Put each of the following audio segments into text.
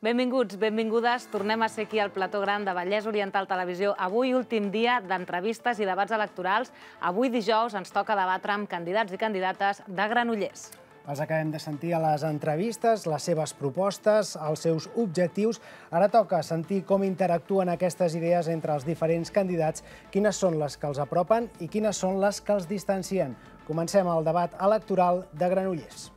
Benvinguts, benvingudes. Tornem a ser aquí al plató gran de Vallès Oriental Televisió. Avui, últim dia d'entrevistes i debats electorals. Avui, dijous, ens toca debatre amb candidats i candidates de Granollers. Els acabem de sentir a les entrevistes, les seves propostes, els seus objectius. Ara toca sentir com interactuen aquestes idees entre els diferents candidats, quines són les que els apropen i quines són les que els distancien. Comencem el debat electoral de Granollers.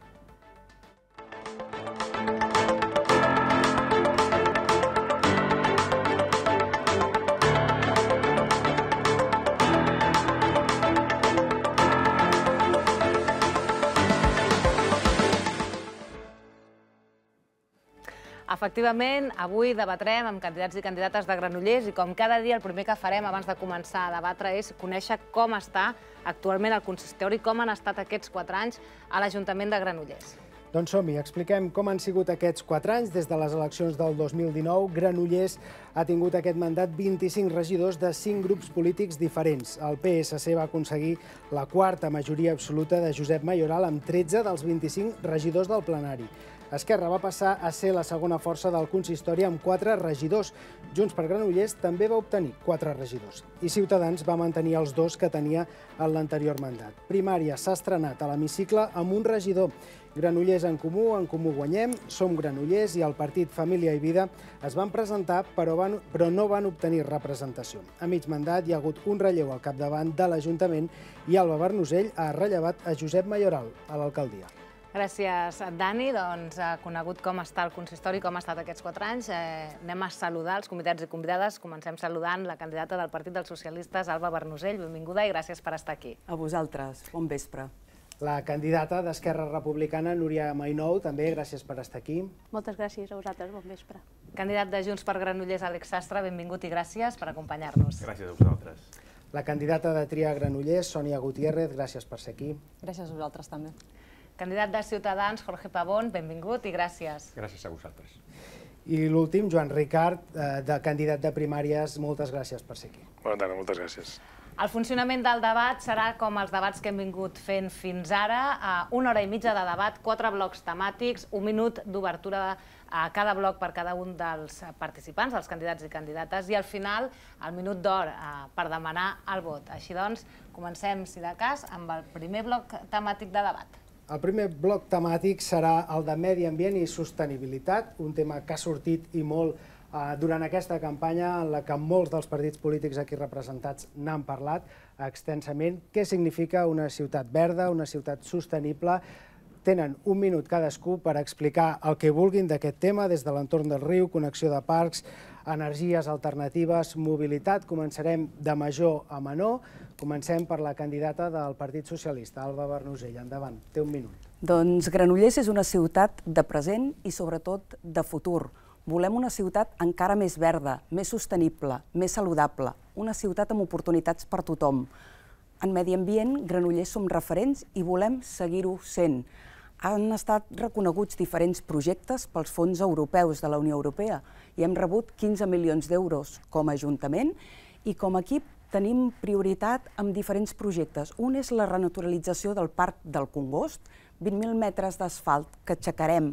Efectivament, avui debatrem amb candidats i candidates de Granollers i com cada dia el primer que farem abans de començar a debatre és conèixer com està actualment el consistori, com han estat aquests quatre anys a l'Ajuntament de Granollers. Doncs som-hi, expliquem com han sigut aquests 4 anys. Des de les eleccions del 2019, Granollers ha tingut aquest mandat 25 regidors de 5 grups polítics diferents. El PSC va aconseguir la quarta majoria absoluta de Josep Mayoral amb 13 dels 25 regidors del plenari. Esquerra va passar a ser la segona força del consistori amb quatre regidors. Junts per Granollers també va obtenir quatre regidors. I Ciutadans va mantenir els dos que tenia en l'anterior mandat. Primària s'ha estrenat a l'hemicicle amb un regidor. Granollers en Comú, en Comú Guanyem, Som Granollers i el partit Família i Vida es van presentar però, van, però no van obtenir representació. A mig mandat hi ha hagut un relleu al capdavant de l'Ajuntament i Alba Bernusell ha rellevat a Josep Mayoral a l'alcaldia. Gràcies, Dani. Doncs, eh, conegut com està el consistori, com ha estat aquests quatre anys, eh, anem a saludar els convidats i convidades. Comencem saludant la candidata del Partit dels Socialistes, Alba Bernosell. Benvinguda i gràcies per estar aquí. A vosaltres. Bon vespre. La candidata d'Esquerra Republicana, Núria Mainou, també gràcies per estar aquí. Moltes gràcies a vosaltres. Bon vespre. Candidat de Junts per Granollers, Àlex Sastre, benvingut i gràcies per acompanyar-nos. Gràcies a vosaltres. La candidata de Tria Granollers, Sònia Gutiérrez, gràcies per ser aquí. Gràcies a vosaltres també. Candidat de Ciutadans, Jorge Pavón, benvingut i gràcies. Gràcies a vosaltres. I l'últim, Joan Ricard, eh, de candidat de primàries, moltes gràcies per ser aquí. Bona tarda, moltes gràcies. El funcionament del debat serà com els debats que hem vingut fent fins ara, una hora i mitja de debat, quatre blocs temàtics, un minut d'obertura a cada bloc per cada un dels participants, dels candidats i candidates, i al final el minut d'or eh, per demanar el vot. Així doncs, comencem, si de cas, amb el primer bloc temàtic de debat. El primer bloc temàtic serà el de medi ambient i sostenibilitat, un tema que ha sortit i molt eh, durant aquesta campanya en la que molts dels partits polítics aquí representats n'han parlat extensament. Què significa una ciutat verda, una ciutat sostenible? Tenen un minut cadascú per explicar el que vulguin d'aquest tema, des de l'entorn del riu, connexió de parcs, energies alternatives, mobilitat. Començarem de major a menor. Comencem per la candidata del Partit Socialista, Alba Bernusell. Endavant, té un minut. Doncs Granollers és una ciutat de present i sobretot de futur. Volem una ciutat encara més verda, més sostenible, més saludable, una ciutat amb oportunitats per tothom. En medi ambient, Granollers som referents i volem seguir-ho sent han estat reconeguts diferents projectes pels fons europeus de la Unió Europea i hem rebut 15 milions d'euros com a Ajuntament i com a equip tenim prioritat amb diferents projectes. Un és la renaturalització del Parc del Congost, 20.000 metres d'asfalt que aixecarem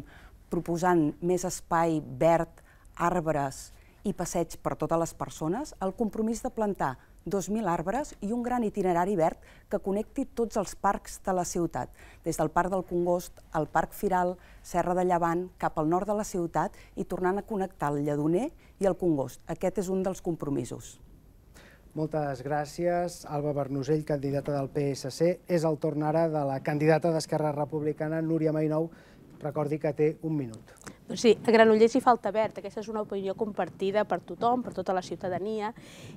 proposant més espai verd, arbres i passeig per totes les persones, el compromís de plantar 2.000 arbres i un gran itinerari verd que connecti tots els parcs de la ciutat, des del Parc del Congost, al Parc Firal, Serra de Llevant, cap al nord de la ciutat i tornant a connectar el Lledoner i el Congost. Aquest és un dels compromisos. Moltes gràcies. Alba Bernusell, candidata del PSC. És el torn ara de la candidata d'Esquerra Republicana, Núria Mainou. Recordi que té un minut sí, a Granollers hi falta verd. Aquesta és una opinió compartida per tothom, per tota la ciutadania,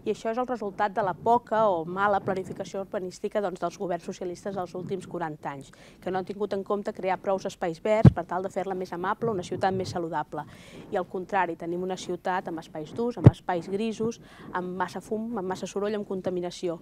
i això és el resultat de la poca o mala planificació urbanística doncs, dels governs socialistes dels últims 40 anys, que no han tingut en compte crear prous espais verds per tal de fer-la més amable, una ciutat més saludable. I al contrari, tenim una ciutat amb espais durs, amb espais grisos, amb massa fum, amb massa soroll, amb contaminació.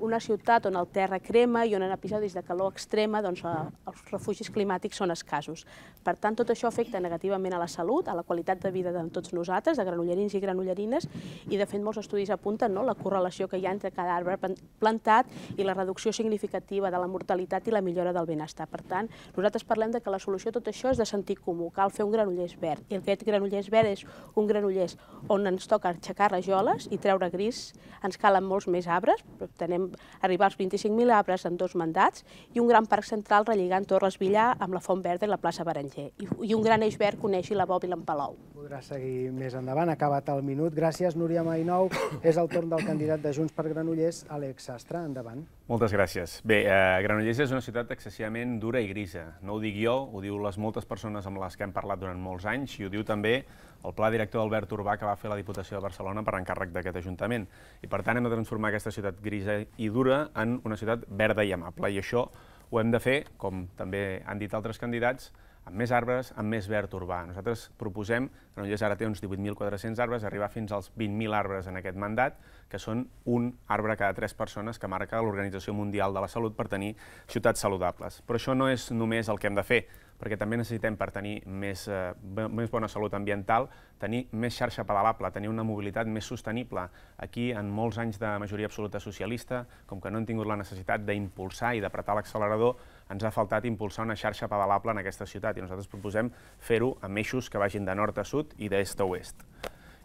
Una ciutat on el terra crema i on en episodis de calor extrema doncs, eh, els refugis climàtics són escassos. Per tant, tot això afecta negativament a la salut, a la qualitat de vida de tots nosaltres, de granollerins i granollerines, i de fet molts estudis apunten no, la correlació que hi ha entre cada arbre plantat i la reducció significativa de la mortalitat i la millora del benestar. Per tant, nosaltres parlem de que la solució a tot això és de sentit comú, cal fer un granollers verd, i aquest granollers verd és un granollers on ens toca aixecar rajoles i treure gris, ens calen molts més arbres, tenem arribar als 25.000 arbres en dos mandats, i un gran parc central relligant Torres Villar amb la Font Verda i la plaça Berenguer, i, i un gran eix verd que coneixi la Bòbil en Palou. Podrà seguir més endavant, acabat el minut. Gràcies, Núria Mainou. És el torn del candidat de Junts per Granollers, Àlex Sastre. Endavant. Moltes gràcies. Bé, eh, Granollers és una ciutat excessivament dura i grisa. No ho dic jo, ho diu les moltes persones amb les que hem parlat durant molts anys i ho diu també el pla director d'Albert Urbà que va fer la Diputació de Barcelona per encàrrec d'aquest Ajuntament. I per tant hem de transformar aquesta ciutat grisa i dura en una ciutat verda i amable. I això ho hem de fer, com també han dit altres candidats, amb més arbres, amb més verd urbà. Nosaltres proposem, Granollers ara té uns 18.400 arbres, arribar fins als 20.000 arbres en aquest mandat, que són un arbre cada tres persones que marca l'Organització Mundial de la Salut per tenir ciutats saludables. Però això no és només el que hem de fer, perquè també necessitem per tenir més, eh, més bona salut ambiental, tenir més xarxa pedalable, tenir una mobilitat més sostenible. Aquí, en molts anys de majoria absoluta socialista, com que no han tingut la necessitat d'impulsar i d'apretar l'accelerador, ens ha faltat impulsar una xarxa pedalable en aquesta ciutat i nosaltres proposem fer-ho amb eixos que vagin de nord a sud i d'est a oest.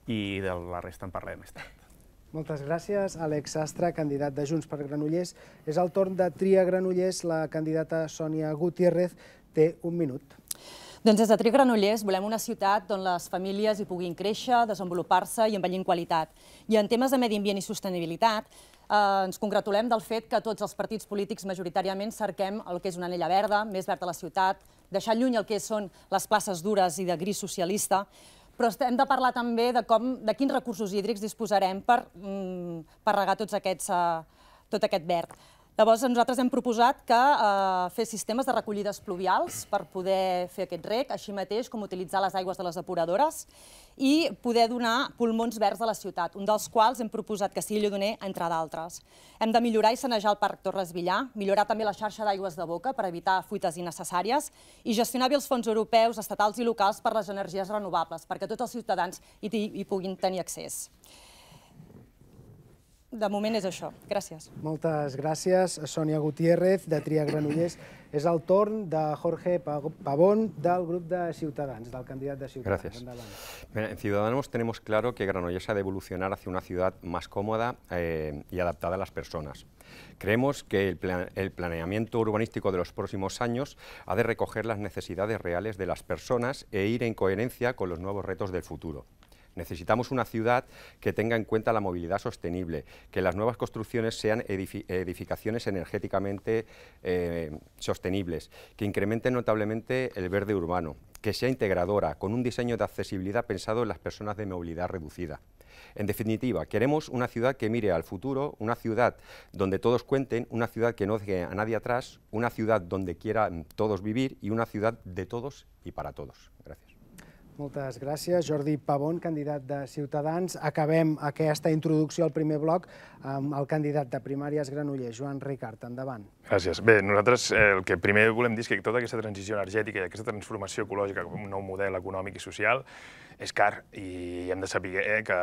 I de la resta en parlem més tard. Moltes gràcies, Àlex Astra, candidat de Junts per Granollers. És el torn de Tria Granollers, la candidata Sònia Gutiérrez té un minut. Doncs des de Tria Granollers volem una ciutat on les famílies hi puguin créixer, desenvolupar-se i envellir en qualitat. I en temes de medi ambient i sostenibilitat, eh, ens congratulem del fet que tots els partits polítics majoritàriament cerquem el que és una anella verda, més verda a la ciutat, deixar lluny el que són les places dures i de gris socialista, però hem de parlar també de, com, de quins recursos hídrics disposarem per, mm, per regar tots aquests, eh, tot aquest verd. Llavors, nosaltres hem proposat que eh, fer sistemes de recollides pluvials per poder fer aquest rec, així mateix com utilitzar les aigües de les depuradores i poder donar pulmons verds a la ciutat, un dels quals hem proposat que sigui Llodoner, entre d'altres. Hem de millorar i sanejar el Parc Torres Villar, millorar també la xarxa d'aigües de boca per evitar fuites innecessàries i gestionar bé els fons europeus, estatals i locals per les energies renovables, perquè tots els ciutadans hi, hi puguin tenir accés. de moment és això. Gràcies. Moltes gràcies, Gutiérrez, de Tria Granollers. És el torn de Jorge Pavón, del grup de Ciutadans, del candidat de Ciutadans. Gracias. en Ciudadanos tenemos claro que Granollers ha de evolucionar hacia una ciudad más cómoda eh, y adaptada a las personas. Creemos que el, planeamiento urbanístico de los próximos años ha de recoger las necesidades reales de las personas e ir en coherencia con los nuevos retos del futuro. Necesitamos una ciudad que tenga en cuenta la movilidad sostenible, que las nuevas construcciones sean edificaciones energéticamente eh, sostenibles, que incrementen notablemente el verde urbano, que sea integradora, con un diseño de accesibilidad pensado en las personas de movilidad reducida. En definitiva, queremos una ciudad que mire al futuro, una ciudad donde todos cuenten, una ciudad que no deje a nadie atrás, una ciudad donde quieran todos vivir y una ciudad de todos y para todos. Gracias. Moltes gràcies. Jordi Pavón, candidat de Ciutadans. Acabem aquesta introducció al primer bloc amb el candidat de primàries Granoller, Joan Ricard. Endavant. Gràcies. Bé, nosaltres eh, el que primer volem dir és que tota aquesta transició energètica i aquesta transformació ecològica com un nou model econòmic i social és car i hem de saber eh, que,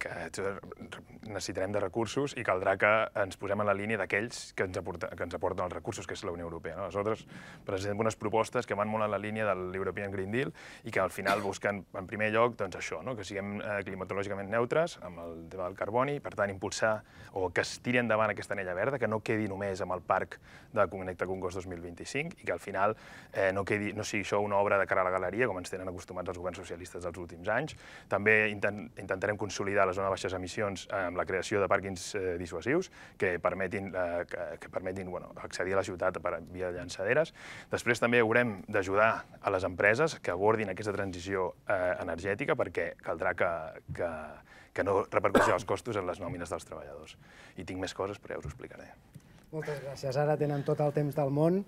que necessitarem de recursos i caldrà que ens posem a la línia d'aquells que, ens aporta, que ens aporten els recursos, que és la Unió Europea. No? Aleshores, presentem unes propostes que van molt a la línia de l'European Green Deal i que al final busquen, en primer lloc, doncs això, no? que siguem eh, climatològicament neutres amb el tema del carboni, per tant, impulsar o que es tiri endavant aquesta anella verda, que no quedi només amb el parc de Connecta Congost 2025 i que al final eh, no, quedi, no sigui això una obra de cara a la galeria, com ens tenen acostumats els governs socialistes dels últims pròxims anys. També intentarem consolidar la zona de baixes emissions eh, amb la creació de pàrquings eh, dissuasius que permetin, eh, que, permetin bueno, accedir a la ciutat per via de llançaderes. Després també haurem d'ajudar a les empreses que abordin aquesta transició energètica perquè caldrà que, que, que no repercussi els costos en les nòmines dels treballadors. I tinc més coses, però ja us ho explicaré. Moltes gràcies. Ara tenen tot el temps del món.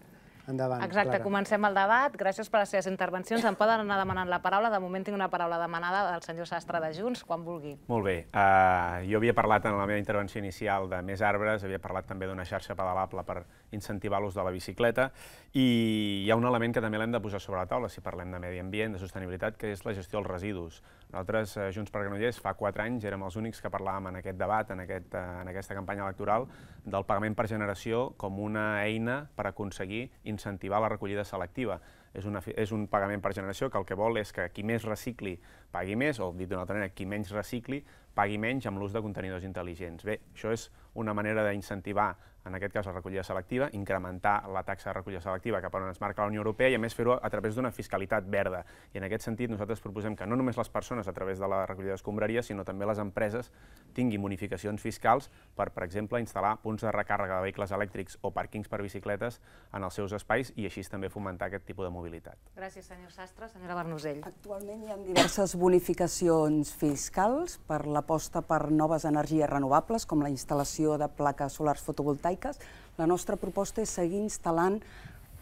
Endavant, Exacte, Clara. comencem el debat. Gràcies per les seves intervencions. Em poden anar demanant la paraula. De moment tinc una paraula demanada del senyor Sastre de Junts, quan vulgui. Molt bé. Uh, jo havia parlat en la meva intervenció inicial de més arbres, havia parlat també d'una xarxa pedalable per incentivar l'ús de la bicicleta, i hi ha un element que també l'hem de posar sobre la taula si parlem de medi ambient, de sostenibilitat, que és la gestió dels residus. Nosaltres, eh, Junts per Granollers, fa quatre anys érem els únics que parlàvem en aquest debat, en, aquest, eh, en aquesta campanya electoral, del pagament per generació com una eina per aconseguir incentivar la recollida selectiva és, una, és un pagament per generació que el que vol és que qui més recicli pagui més, o dit d'una altra manera, qui menys recicli pagui menys amb l'ús de contenidors intel·ligents. Bé, això és una manera d'incentivar en aquest cas la recollida selectiva, incrementar la taxa de recollida selectiva cap on ens marca la Unió Europea i a més fer-ho a través d'una fiscalitat verda. I en aquest sentit nosaltres proposem que no només les persones a través de la recollida d'escombraria, sinó també les empreses tinguin bonificacions fiscals per, per exemple, instal·lar punts de recàrrega de vehicles elèctrics o pàrquings per bicicletes en els seus espais i així també fomentar aquest tipus de mobilitat. Gràcies, senyor Sastre. Senyora Bernusell. Actualment hi ha diverses bonificacions fiscals per l'aposta per noves energies renovables, com la instal·lació de plaques solars fotovoltaiques fotovoltaiques. La nostra proposta és seguir instal·lant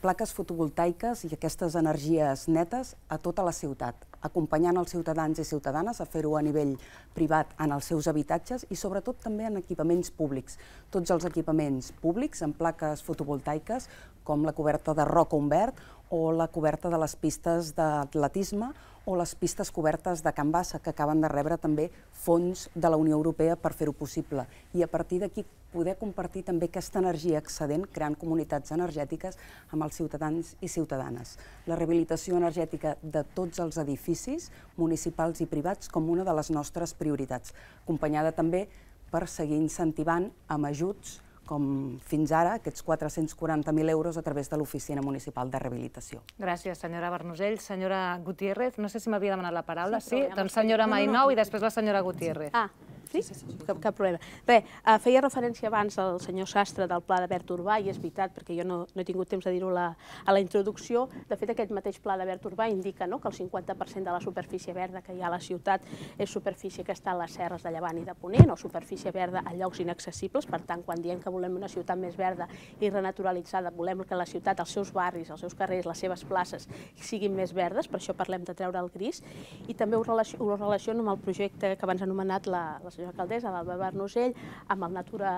plaques fotovoltaiques i aquestes energies netes a tota la ciutat, acompanyant els ciutadans i ciutadanes a fer-ho a nivell privat en els seus habitatges i sobretot també en equipaments públics. Tots els equipaments públics amb plaques fotovoltaiques com la coberta de roca un verd o la coberta de les pistes d'atletisme o les pistes cobertes de Can Bassa, que acaben de rebre també fons de la Unió Europea per fer-ho possible. I a partir d'aquí poder compartir també aquesta energia excedent creant comunitats energètiques amb els ciutadans i ciutadanes. La rehabilitació energètica de tots els edificis municipals i privats com una de les nostres prioritats, acompanyada també per seguir incentivant amb ajuts com fins ara, aquests 440.000 euros a través de l'Oficina Municipal de Rehabilitació. Gràcies, senyora Bernosell. Senyora Gutiérrez, no sé si m'havia demanat la paraula. Sí, sí? doncs senyora Mainou no, no, no. i després la senyora Gutiérrez. Ah, Sí? sí, sí, sí cap, cap problema. Bé, uh, eh, feia referència abans al senyor Sastre del Pla de Verd Urbà, i és veritat, perquè jo no, no he tingut temps de dir-ho a la introducció, de fet aquest mateix Pla de Verd Urbà indica no, que el 50% de la superfície verda que hi ha a la ciutat és superfície que està a les serres de Llevant i de Ponent, o superfície verda a llocs inaccessibles, per tant, quan diem que volem una ciutat més verda i renaturalitzada, volem que la ciutat, els seus barris, els seus carrers, les seves places, siguin més verdes, per això parlem de treure el gris, i també ho relaciono, ho relaciono amb el projecte que abans ha anomenat la, la jo alcaldessa el Babar Nusell, amb el Natura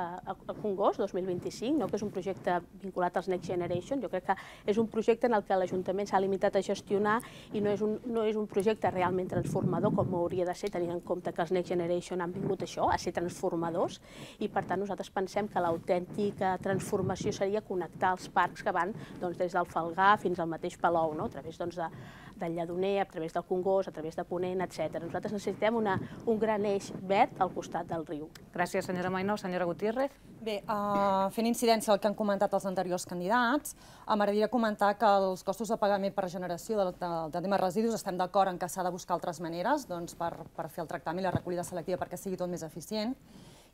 Congost eh, 2025, no? que és un projecte vinculat als Next Generation. Jo crec que és un projecte en el que l'Ajuntament s'ha limitat a gestionar i no és, un, no és un projecte realment transformador com hauria de ser, tenint en compte que els Next Generation han vingut això, a ser transformadors, i per tant nosaltres pensem que l'autèntica transformació seria connectar els parcs que van doncs, des del Falgar fins al mateix Palau, no? a través doncs, de, del Lledoner, a través del Congost, a través de Ponent, etc. Nosaltres necessitem una, un gran eix verd al costat del riu. Gràcies, senyora Mainó. Senyora Gutiérrez. Bé, uh, fent incidència al que han comentat els anteriors candidats, eh, m'agradaria comentar que els costos de pagament per generació de, del, de residus estem d'acord en que s'ha de buscar altres maneres doncs, per, per fer el tractament i la recollida selectiva perquè sigui tot més eficient.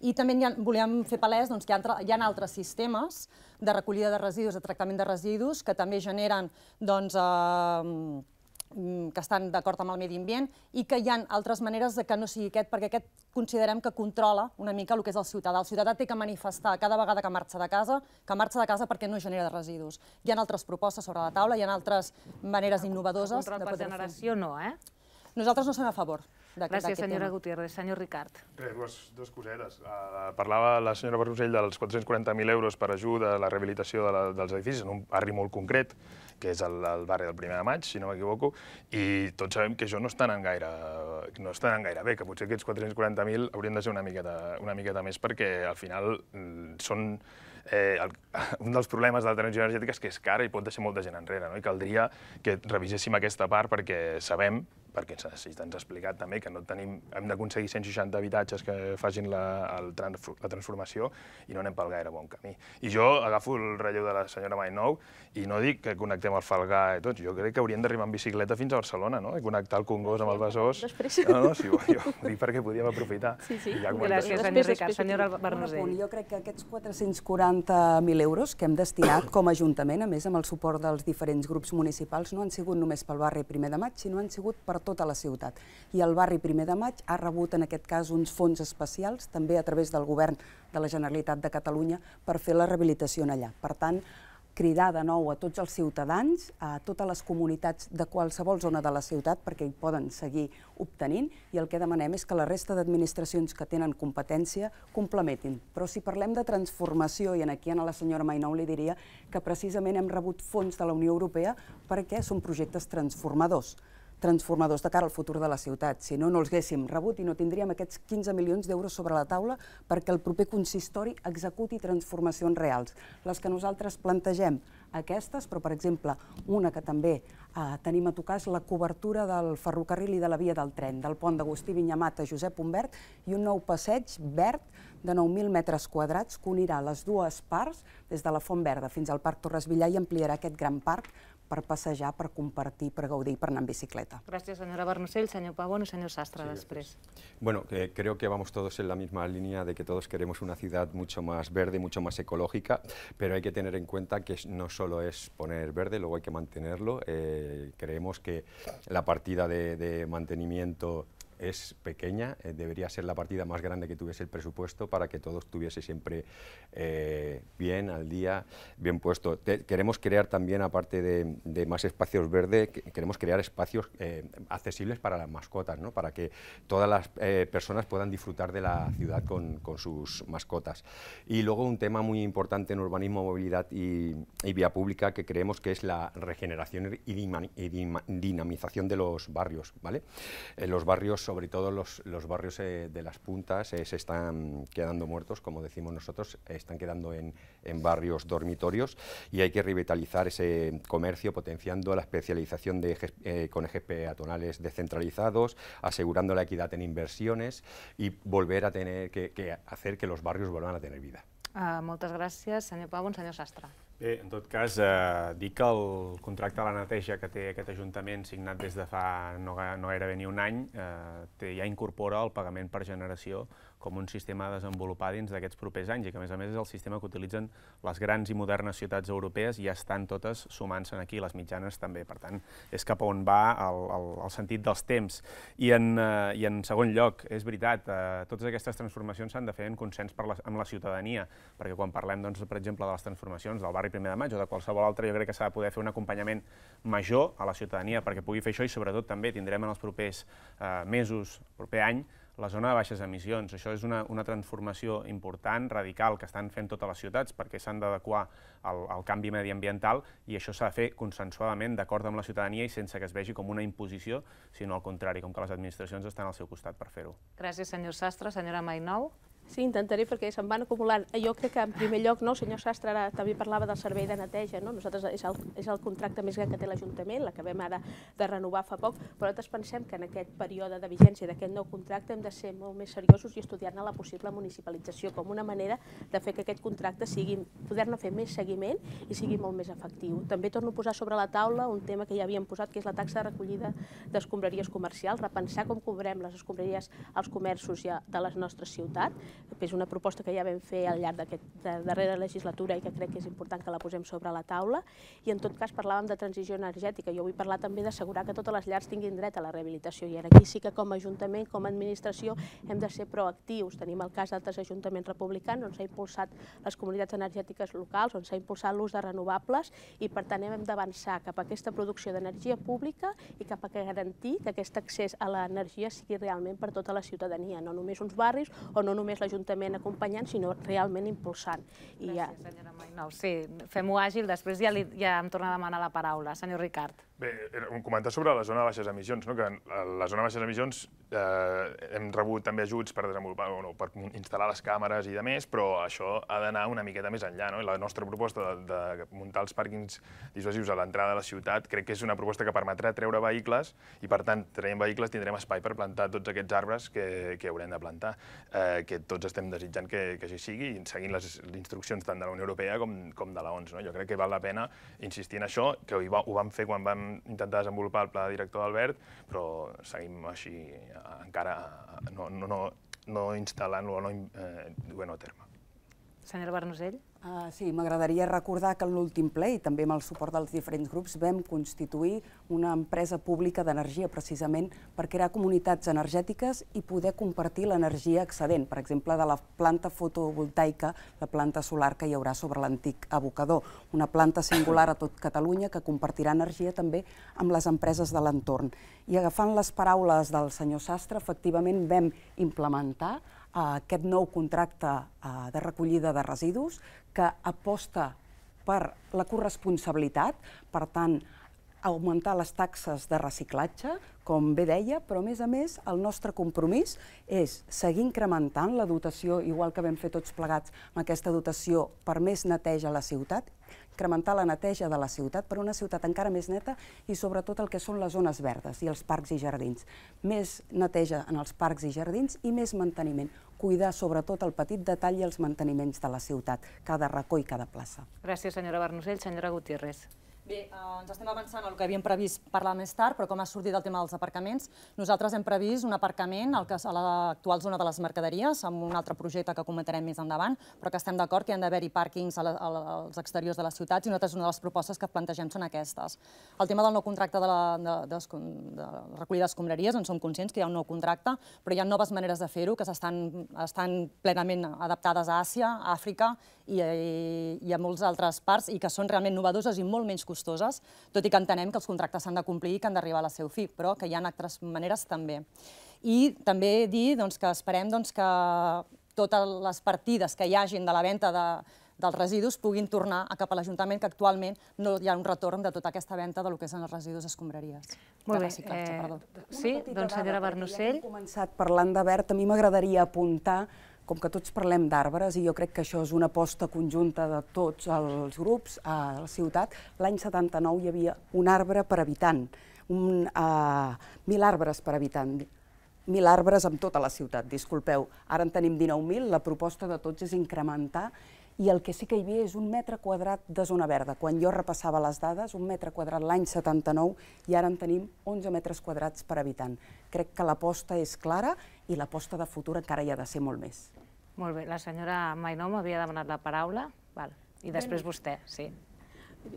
I també ha, volíem fer palès doncs, que hi ha, hi ha altres sistemes de recollida de residus, de tractament de residus, que també generen doncs, eh, Mm, que estan d'acord amb el medi ambient i que hi ha altres maneres que no sigui aquest, perquè aquest considerem que controla una mica el que és el ciutadà. El ciutadà té que manifestar cada vegada que marxa de casa, que marxa de casa perquè no genera residus. Hi ha altres propostes sobre la taula, hi ha altres maneres innovadores... Un control per generació no, eh? Nosaltres no som a favor. Gràcies, senyora tema. Gutiérrez. Senyor Ricard. Res, dues, dues cosetes. Uh, ah, parlava la senyora Barrosell dels 440.000 euros per ajuda a la rehabilitació de la, dels edificis en un barri molt concret, que és el, el barri del 1 de maig, si no m'equivoco, i tots sabem que això no està anant gaire, no està anant gaire bé, que potser aquests 440.000 haurien de ser una miqueta, una miqueta més, perquè al final mm, són eh, el, un dels problemes de la transició energètica és que és cara i pot deixar molta gent enrere, no? i caldria que reviséssim aquesta part perquè sabem perquè ens ha explicat també que no tenim, hem d'aconseguir 160 habitatges que facin la, el, la transformació i no anem pel gaire bon camí. I jo agafo el relleu de la senyora Mainou i no dic que connectem el Falgà i tot, jo crec que hauríem d'arribar en bicicleta fins a Barcelona, no? I connectar el Congost amb el Besòs. Després. No, no, sí, jo, ho dic perquè podíem aprofitar. Sí, sí, ja gràcies, senyor Ricard. Senyora Bernadell. Jo crec que aquests 440.000 euros que hem destinat com a Ajuntament, a més amb el suport dels diferents grups municipals, no han sigut només pel barri Primer de Maig, sinó han sigut per tota la ciutat. I el barri Primer de Maig ha rebut en aquest cas uns fons especials, també a través del govern de la Generalitat de Catalunya, per fer la rehabilitació allà. Per tant, cridar de nou a tots els ciutadans, a totes les comunitats de qualsevol zona de la ciutat, perquè hi poden seguir obtenint, i el que demanem és que la resta d'administracions que tenen competència complementin. Però si parlem de transformació, i aquí a la senyora Mainou li diria que precisament hem rebut fons de la Unió Europea perquè són projectes transformadors transformadors de cara al futur de la ciutat. Si no, no els haguéssim rebut i no tindríem aquests 15 milions d'euros sobre la taula perquè el proper consistori executi transformacions reals. Les que nosaltres plantegem, aquestes, però per exemple, una que també eh, tenim a tocar és la cobertura del ferrocarril i de la via del tren, del pont d'Agustí Vinyamat a Josep Humbert i un nou passeig verd de 9.000 metres quadrats que unirà les dues parts, des de la Font Verda fins al Parc Torres Villà i ampliarà aquest gran parc pasar passejar, para compartir, para gaudir, para anar en bicicleta. Gracias, señora Barnosell, Señor Pavón señor senyor Sastre sí, Bueno, creo que vamos todos en la misma línea de que todos queremos una ciudad mucho más verde, mucho más ecológica, pero hay que tener en cuenta que no solo es poner verde, luego hay que mantenerlo. Eh, creemos que la partida de, de mantenimiento es pequeña, eh, debería ser la partida más grande que tuviese el presupuesto para que todo estuviese siempre eh, bien, al día, bien puesto. queremos crear también, aparte de, más espacios verdes, queremos crear espacios eh, accesibles para las mascotas, ¿no? para que todas las personas puedan disfrutar de la ciudad con, sus mascotas. Y luego un tema muy importante en urbanismo, movilidad y, vía pública que creemos que es la regeneración y, dinamización de los barrios. ¿vale? los barrios sobre todo los, barrios eh, de las puntas eh, se están quedando muertos, como decimos nosotros, están quedando en, barrios dormitorios y hay que revitalizar ese comercio potenciando la especialización de eh, con ejes peatonales descentralizados, asegurando la equidad en inversiones y volver a tener que, hacer que los barrios vuelvan a tener vida. Ah, muchas gracias, señor Pabón. señor Sastra. Bé, en tot cas, eh, dir que el contracte de la neteja que té aquest Ajuntament signat des de fa no, no gairebé ni un any eh, té, ja incorpora el pagament per generació com un sistema a desenvolupar dins d'aquests propers anys i que, a més a més, és el sistema que utilitzen les grans i modernes ciutats europees i ja estan totes sumant-se aquí, les mitjanes també. Per tant, és cap a on va el, el, el sentit dels temps. I en, eh, i en segon lloc, és veritat, eh, totes aquestes transformacions s'han de fer en consens per la, amb la ciutadania, perquè quan parlem, doncs, per exemple, de les transformacions del barri Primer de Maig o de qualsevol altre, jo crec que s'ha de poder fer un acompanyament major a la ciutadania perquè pugui fer això i, sobretot, també tindrem en els propers eh, mesos, proper any, la zona de baixes emissions. Això és una, una transformació important, radical, que estan fent totes les ciutats perquè s'han d'adequar al, al canvi mediambiental i això s'ha de fer consensuadament, d'acord amb la ciutadania i sense que es vegi com una imposició, sinó al contrari, com que les administracions estan al seu costat per fer-ho. Gràcies, senyor Sastre. Senyora Mainou. Sí, intentaré perquè se'n van acumulant. Eh, jo crec que en primer lloc, no, el senyor Sastre ara també parlava del servei de neteja, no? nosaltres és el, és el contracte més gran que té l'Ajuntament, l'acabem ara de, de renovar fa poc, però nosaltres pensem que en aquest període de vigència d'aquest nou contracte hem de ser molt més seriosos i estudiar-ne la possible municipalització com una manera de fer que aquest contracte sigui, poder-ne fer més seguiment i sigui molt més efectiu. També torno a posar sobre la taula un tema que ja havíem posat, que és la taxa de recollida d'escombraries comercials, repensar com cobrem les escombraries als comerços ja de la nostra ciutat, és una proposta que ja vam fer al llarg d'aquesta darrera legislatura i que crec que és important que la posem sobre la taula. I en tot cas parlàvem de transició energètica. Jo vull parlar també d'assegurar que totes les llars tinguin dret a la rehabilitació. I aquí sí que com a Ajuntament, com a Administració, hem de ser proactius. Tenim el cas d'altres ajuntaments republicans on s'ha impulsat les comunitats energètiques locals, on s'ha impulsat l'ús de renovables i per tant hem d'avançar cap a aquesta producció d'energia pública i cap a garantir que aquest accés a l'energia sigui realment per tota la ciutadania, no només uns barris o no només la l'Ajuntament acompanyant, sinó realment impulsant. Gràcies, senyora Mainol. Sí, fem-ho àgil, després ja, li, ja em torna a demanar la paraula. Senyor Ricard. Bé, un comentari sobre la zona de baixes emissions, no? que la zona de baixes emissions eh, hem rebut també ajuts per desenvolupar, bueno, per instal·lar les càmeres i de més, però això ha d'anar una miqueta més enllà. No? I la nostra proposta de, de muntar els pàrquings dissuasius a l'entrada de la ciutat crec que és una proposta que permetrà treure vehicles i, per tant, traient vehicles tindrem espai per plantar tots aquests arbres que, que haurem de plantar, eh, que tots estem desitjant que, que així sigui, seguint les, les instruccions tant de la Unió Europea com, com de la ONS. No? Jo crec que val la pena insistir en això, que ho, va, ho vam fer quan vam intentar desenvolupar el pla de director d'Albert, però seguim així eh, encara eh, no, no, no, no instal·lant-lo, no eh, duent a terme. Senyora Bernosell. Uh, ah, sí, m'agradaria recordar que en l'últim ple, i també amb el suport dels diferents grups, vam constituir una empresa pública d'energia, precisament per crear comunitats energètiques i poder compartir l'energia excedent, per exemple, de la planta fotovoltaica, la planta solar que hi haurà sobre l'antic abocador, una planta singular a tot Catalunya que compartirà energia també amb les empreses de l'entorn. I agafant les paraules del senyor Sastre, efectivament vam implementar aquest nou contracte de recollida de residus que aposta per la corresponsabilitat, per tant, augmentar les taxes de reciclatge, com bé deia, però a més a més el nostre compromís és seguir incrementant la dotació, igual que vam fer tots plegats amb aquesta dotació per més neteja a la ciutat, incrementar la neteja de la ciutat per una ciutat encara més neta i sobretot el que són les zones verdes i els parcs i jardins. Més neteja en els parcs i jardins i més manteniment cuidar sobretot el petit detall i els manteniments de la ciutat, cada racó i cada plaça. Gràcies, senyora Bernosell. Senyora Gutiérrez. Bé, eh, ens estem avançant al que havíem previst parlar més tard, però com ha sortit el tema dels aparcaments, nosaltres hem previst un aparcament al que, a l'actual zona de les mercaderies, amb un altre projecte que comentarem més endavant, però que estem d'acord que hi han d'haver-hi pàrquings als exteriors de les ciutats i nosaltres una de les propostes que plantegem són aquestes. El tema del nou contracte de, la, de, recollida d'escombraries, en som conscients que hi ha un nou contracte, però hi ha noves maneres de fer-ho que estan, estan plenament adaptades a Àsia, a Àfrica i, eh, i a molts altres parts i que són realment novedoses i molt menys costoses, tot i que entenem que els contractes s'han de complir i que han d'arribar a la seu fi, però que hi ha altres maneres també. I també dir doncs, que esperem doncs, que totes les partides que hi hagin de la venda de, dels residus puguin tornar a cap a l'Ajuntament, que actualment no hi ha un retorn de tota aquesta venda del que són els residus escombraries. Molt bé. Eh, perdó. sí, doncs senyora Barnosell. Hem començat parlant de verd, a mi m'agradaria apuntar com que tots parlem d'arbres, i jo crec que això és una aposta conjunta de tots els grups a la ciutat, l'any 79 hi havia un arbre per habitant, un, uh, mil arbres per habitant, mil arbres amb tota la ciutat, disculpeu. Ara en tenim 19.000, la proposta de tots és incrementar i el que sí que hi havia és un metre quadrat de zona verda. Quan jo repassava les dades, un metre quadrat l'any 79 i ara en tenim 11 metres quadrats per habitant. Crec que l'aposta és clara i l'aposta de futur encara hi ha de ser molt més. Molt bé, la senyora Mainom havia demanat la paraula, Val. i després vostè, sí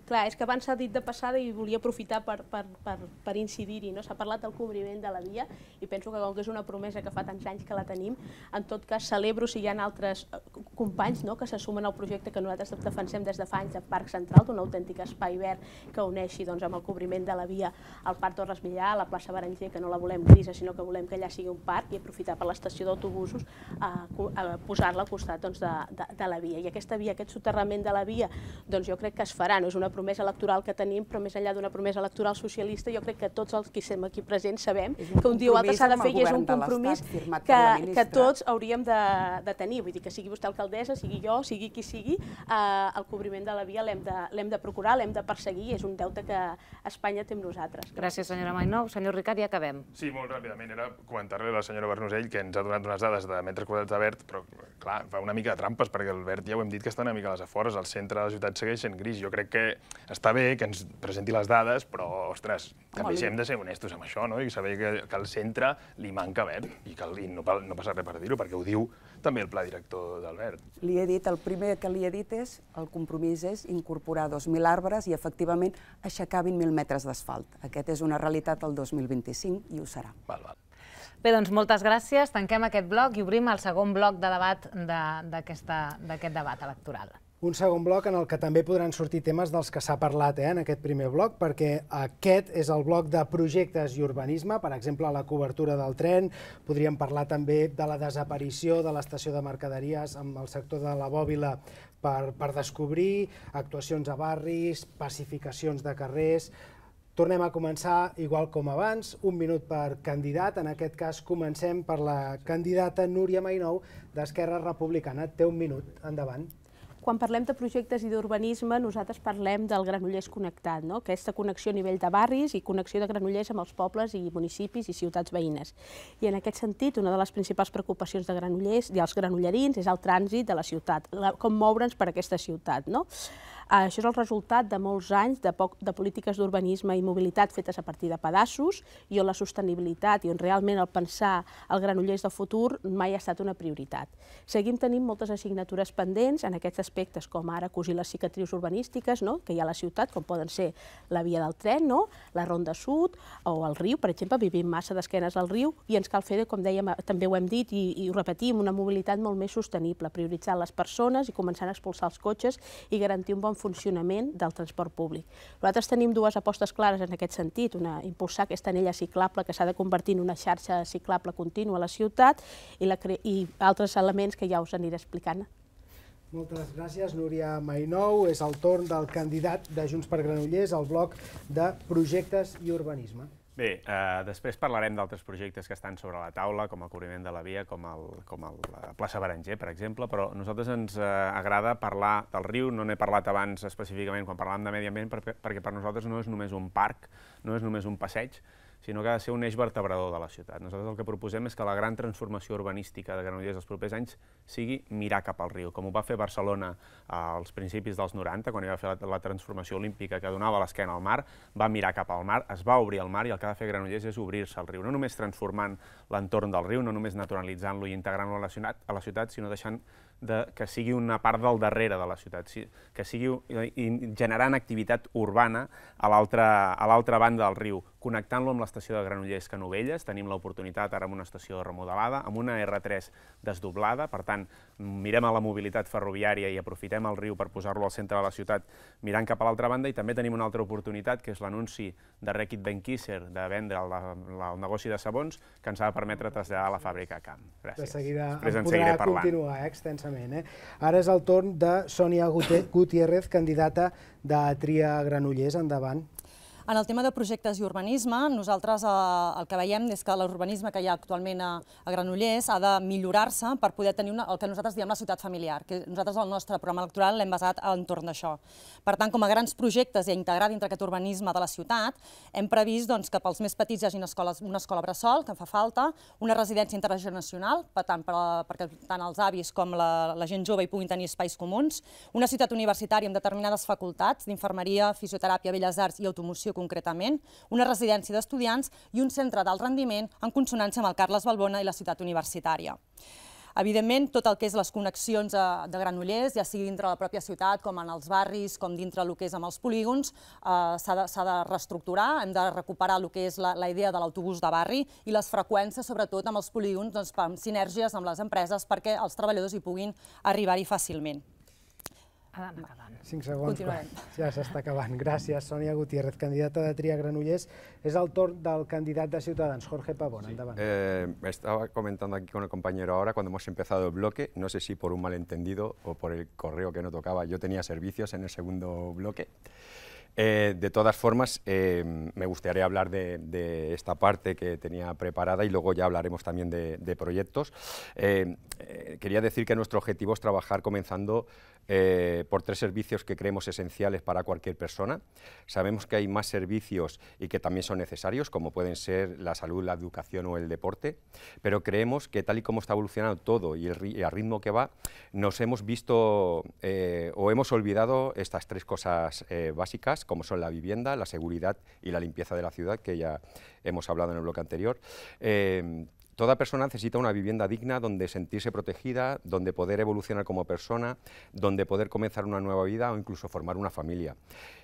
clar, és que abans s'ha dit de passada i volia aprofitar per, per, per, per incidir-hi, no? S'ha parlat del cobriment de la via i penso que com que és una promesa que fa tants anys que la tenim, en tot cas celebro si hi ha altres eh, companys no? que se sumen al projecte que nosaltres defensem des de fa anys de Parc Central, d'un autèntic espai verd que uneixi doncs, amb el cobriment de la via al Parc Torres Millà, a la plaça Baranger, que no la volem grisa, sinó que volem que allà sigui un parc i aprofitar per l'estació d'autobusos a, a posar-la al costat doncs, de, de, de la via. I aquesta via, aquest soterrament de la via, doncs jo crec que es farà. No és una promesa electoral que tenim, però més enllà d'una promesa electoral socialista, jo crec que tots els que estem aquí presents sabem un que un dia o altre s'ha de fer i és un compromís que, que tots hauríem de, de tenir. Vull dir que sigui vostè alcaldessa, sigui jo, sigui qui sigui, eh, el cobriment de la via l'hem de, de procurar, l'hem de perseguir, és un deute que Espanya té amb nosaltres. Gràcies, senyora Mainou. Senyor Ricard, ja acabem. Sí, molt ràpidament. Era comentar-li a la senyora Bernusell que ens ha donat unes dades de metres quadrats de verd, però clar, fa una mica de trampes, perquè el verd ja ho hem dit que està una mica a les afores, el centre de la ciutat segueix sent gris. Jo crec que està bé que ens presenti les dades, però, ostres, també hem de ser honestos amb això, no? I saber que, que al centre li manca verd i que no, no passa res per dir-ho, perquè ho diu també el pla director d'Albert. Li he dit, el primer que li he dit és, el compromís és incorporar 2.000 arbres i efectivament aixecar 20.000 metres d'asfalt. Aquest és una realitat el 2025 i ho serà. Val, val. Bé, doncs moltes gràcies. Tanquem aquest bloc i obrim el segon bloc de debat d'aquest debat electoral un segon bloc en el que també podran sortir temes dels que s'ha parlat eh, en aquest primer bloc, perquè aquest és el bloc de projectes i urbanisme, per exemple, la cobertura del tren, podríem parlar també de la desaparició de l'estació de mercaderies amb el sector de la bòbila per, per descobrir, actuacions a barris, pacificacions de carrers... Tornem a començar igual com abans, un minut per candidat. En aquest cas comencem per la candidata Núria Mainou d'Esquerra Republicana. Té un minut, endavant. Quan parlem de projectes i d'urbanisme, nosaltres parlem del Granollers Connectat, no? aquesta connexió a nivell de barris i connexió de Granollers amb els pobles i municipis i ciutats veïnes. I en aquest sentit, una de les principals preocupacions de Granollers i els granollerins és el trànsit de la ciutat, la, com moure'ns per aquesta ciutat. No? Eh, això és el resultat de molts anys de, poc, de polítiques d'urbanisme i mobilitat fetes a partir de pedaços i on la sostenibilitat i on realment el pensar el Granollers del futur mai ha estat una prioritat. Seguim tenint moltes assignatures pendents en aquests aspectes, com ara cosir les cicatrius urbanístiques no? que hi ha a la ciutat, com poden ser la via del tren, no? la Ronda Sud o el riu, per exemple, vivim massa d'esquenes al riu i ens cal fer, com dèiem, també ho hem dit i, i ho repetim, una mobilitat molt més sostenible, prioritzant les persones i començant a expulsar els cotxes i garantir un bon bon funcionament del transport públic. Nosaltres tenim dues apostes clares en aquest sentit, una, impulsar aquesta anella ciclable que s'ha de convertir en una xarxa ciclable contínua a la ciutat i, la, i altres elements que ja us aniré explicant moltes gràcies, Núria Mainou. És el torn del candidat de Junts per Granollers al bloc de Projectes i Urbanisme. Bé, eh, després parlarem d'altres projectes que estan sobre la taula, com el cobriment de la via, com el, com el la eh, plaça Baranger, per exemple, però a nosaltres ens eh, agrada parlar del riu, no n'he parlat abans específicament quan parlàvem de medi ambient, perquè, perquè per nosaltres no és només un parc, no és només un passeig, sinó que ha de ser un eix vertebrador de la ciutat. Nosaltres el que proposem és que la gran transformació urbanística de Granollers els propers anys sigui mirar cap al riu, com ho va fer Barcelona eh, als principis dels 90, quan hi va fer la, la transformació olímpica que donava l'esquena al mar, va mirar cap al mar, es va obrir al mar i el que ha de fer Granollers és obrir-se al riu, no només transformant l'entorn del riu, no només naturalitzant-lo i integrant-lo a, a la ciutat, sinó deixant de, que sigui una part del darrere de la ciutat, que sigui generant activitat urbana a l'altra banda del riu, connectant-lo amb l'estació de Granollers Canovelles, tenim l'oportunitat ara amb una estació remodelada, amb una R3 desdoblada, per tant, mirem a la mobilitat ferroviària i aprofitem el riu per posar-lo al centre de la ciutat mirant cap a l'altra banda, i també tenim una altra oportunitat, que és l'anunci de Rekit Ben Kisser de vendre el, el, el negoci de sabons, que ens ha de permetre traslladar la fàbrica a Camp. Gràcies. De seguida Després en podrà continuar eh, extensament Efectivament. Eh? Ara és el torn de Sònia Gutiérrez, candidata de Tria Granollers. Endavant. En el tema de projectes i urbanisme, nosaltres eh, el que veiem és que l'urbanisme que hi ha actualment a, Granollers ha de millorar-se per poder tenir una, el que nosaltres diem la ciutat familiar, que nosaltres el nostre programa electoral l'hem basat entorn d'això. Per tant, com a grans projectes i a integrar dintre aquest urbanisme de la ciutat, hem previst doncs, que pels més petits hi hagi una escola, bressol, que en fa falta, una residència intergeneracional, per, perquè tant els avis com la, la gent jove hi puguin tenir espais comuns, una ciutat universitària amb determinades facultats d'infermeria, fisioteràpia, belles arts i automoció concretament, una residència d'estudiants i un centre d'alt rendiment en consonància amb el Carles Balbona i la ciutat universitària. Evidentment, tot el que és les connexions eh, de Granollers, ja sigui dintre la pròpia ciutat, com en els barris, com dintre el que és amb els polígons, eh, s'ha de, reestructurar, hem de recuperar el que és la, idea de l'autobús de barri i les freqüències, sobretot amb els polígons, doncs, amb sinergies amb les empreses perquè els treballadors hi puguin arribar-hi fàcilment. Adán acabant. Cinc segons. Ja s'està acabant. Gràcies, Gutiérrez, candidata de Tria Granollers. Es el torn del candidato de Ciutadans, Jorge Pavón. Sí. Eh, estaba comentando aquí con el compañero ahora, cuando hemos empezado el bloque, no sé si por un malentendido o por el correo que no tocaba, yo tenía servicios en el segundo bloque. Eh, de todas formas, em, me gustaría hablar de, esta parte que tenía preparada y luego ya hablaremos también de, proyectos. Em, eh, quería decir que nuestro objetivo es trabajar comenzando eh, por tres servicios que creemos esenciales para cualquier persona. Sabemos que hay más servicios y que también son necesarios, como pueden ser la salud, la educación o el deporte, pero creemos que tal y como está evolucionando todo y, el, al ritmo que va, nos hemos visto o hemos olvidado estas tres cosas básicas como son la vivienda, la seguridad y la limpieza de la ciudad, que ya hemos hablado en el bloque anterior. Eh, Toda persona necesita una vivienda digna donde sentirse protegida, donde poder evolucionar como persona, donde poder comenzar una nueva vida o incluso formar una familia.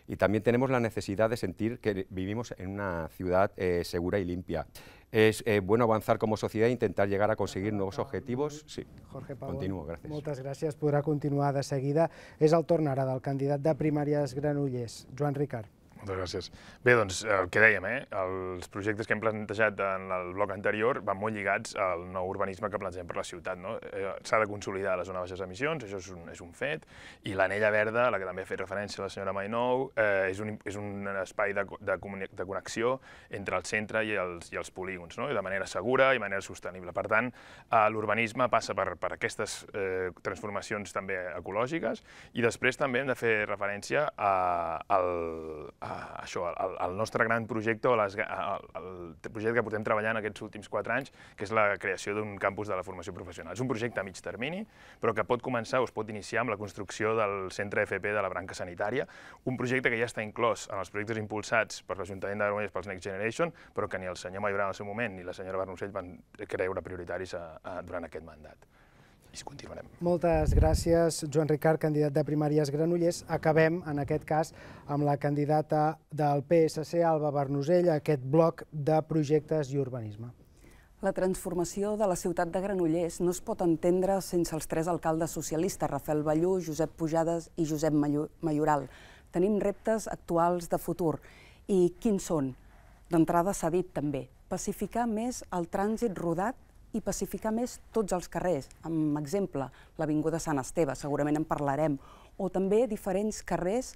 Y también tenemos la necesidad de sentir que vivimos en una ciudad eh, segura y limpia. Es eh, bueno avanzar como sociedad e intentar llegar a conseguir nuevos objetivos. Sí, Jorge Continuo, gracias. Muchas gracias continuar de seguida. Es el tornará del de Primarias Granollers, Joan Ricard. Moltes gràcies. Bé, doncs, el que dèiem, eh? els projectes que hem plantejat en el bloc anterior van molt lligats al nou urbanisme que plantegem per la ciutat. No? Eh, s'ha de consolidar la zona de baixes emissions, això és un, és un fet, i l'anella verda, a la que també ha fet referència la senyora Mainou, eh, és, un, és un espai de, de, de connexió entre el centre i els, i els polígons, no? de manera segura i manera sostenible. Per tant, eh, l'urbanisme passa per, per aquestes eh, transformacions també ecològiques i després també hem de fer referència a, a, això, al, el nostre gran projecte, o les, al, el projecte que portem treballant aquests últims quatre anys, que és la creació d'un campus de la formació professional. És un projecte a mig termini, però que pot començar o es pot iniciar amb la construcció del centre FP de la branca sanitària, un projecte que ja està inclòs en els projectes impulsats per l'Ajuntament de Granollers pels Next Generation, però que ni el senyor Majoran en el seu moment ni la senyora Barnocell van creure prioritaris a, eh, a, durant aquest mandat. Així continuarem. Moltes gràcies, Joan Ricard, candidat de Primàries Granollers. Acabem, en aquest cas, amb la candidata del PSC, Alba Bernosell, a aquest bloc de projectes i urbanisme. La transformació de la ciutat de Granollers no es pot entendre sense els tres alcaldes socialistes, Rafael Ballú, Josep Pujades i Josep Mayoral. Tenim reptes actuals de futur. I quins són? D'entrada s'ha dit també, pacificar més el trànsit rodat i pacificar més tots els carrers. Amb exemple, l'Avinguda Sant Esteve, segurament en parlarem, o també diferents carrers,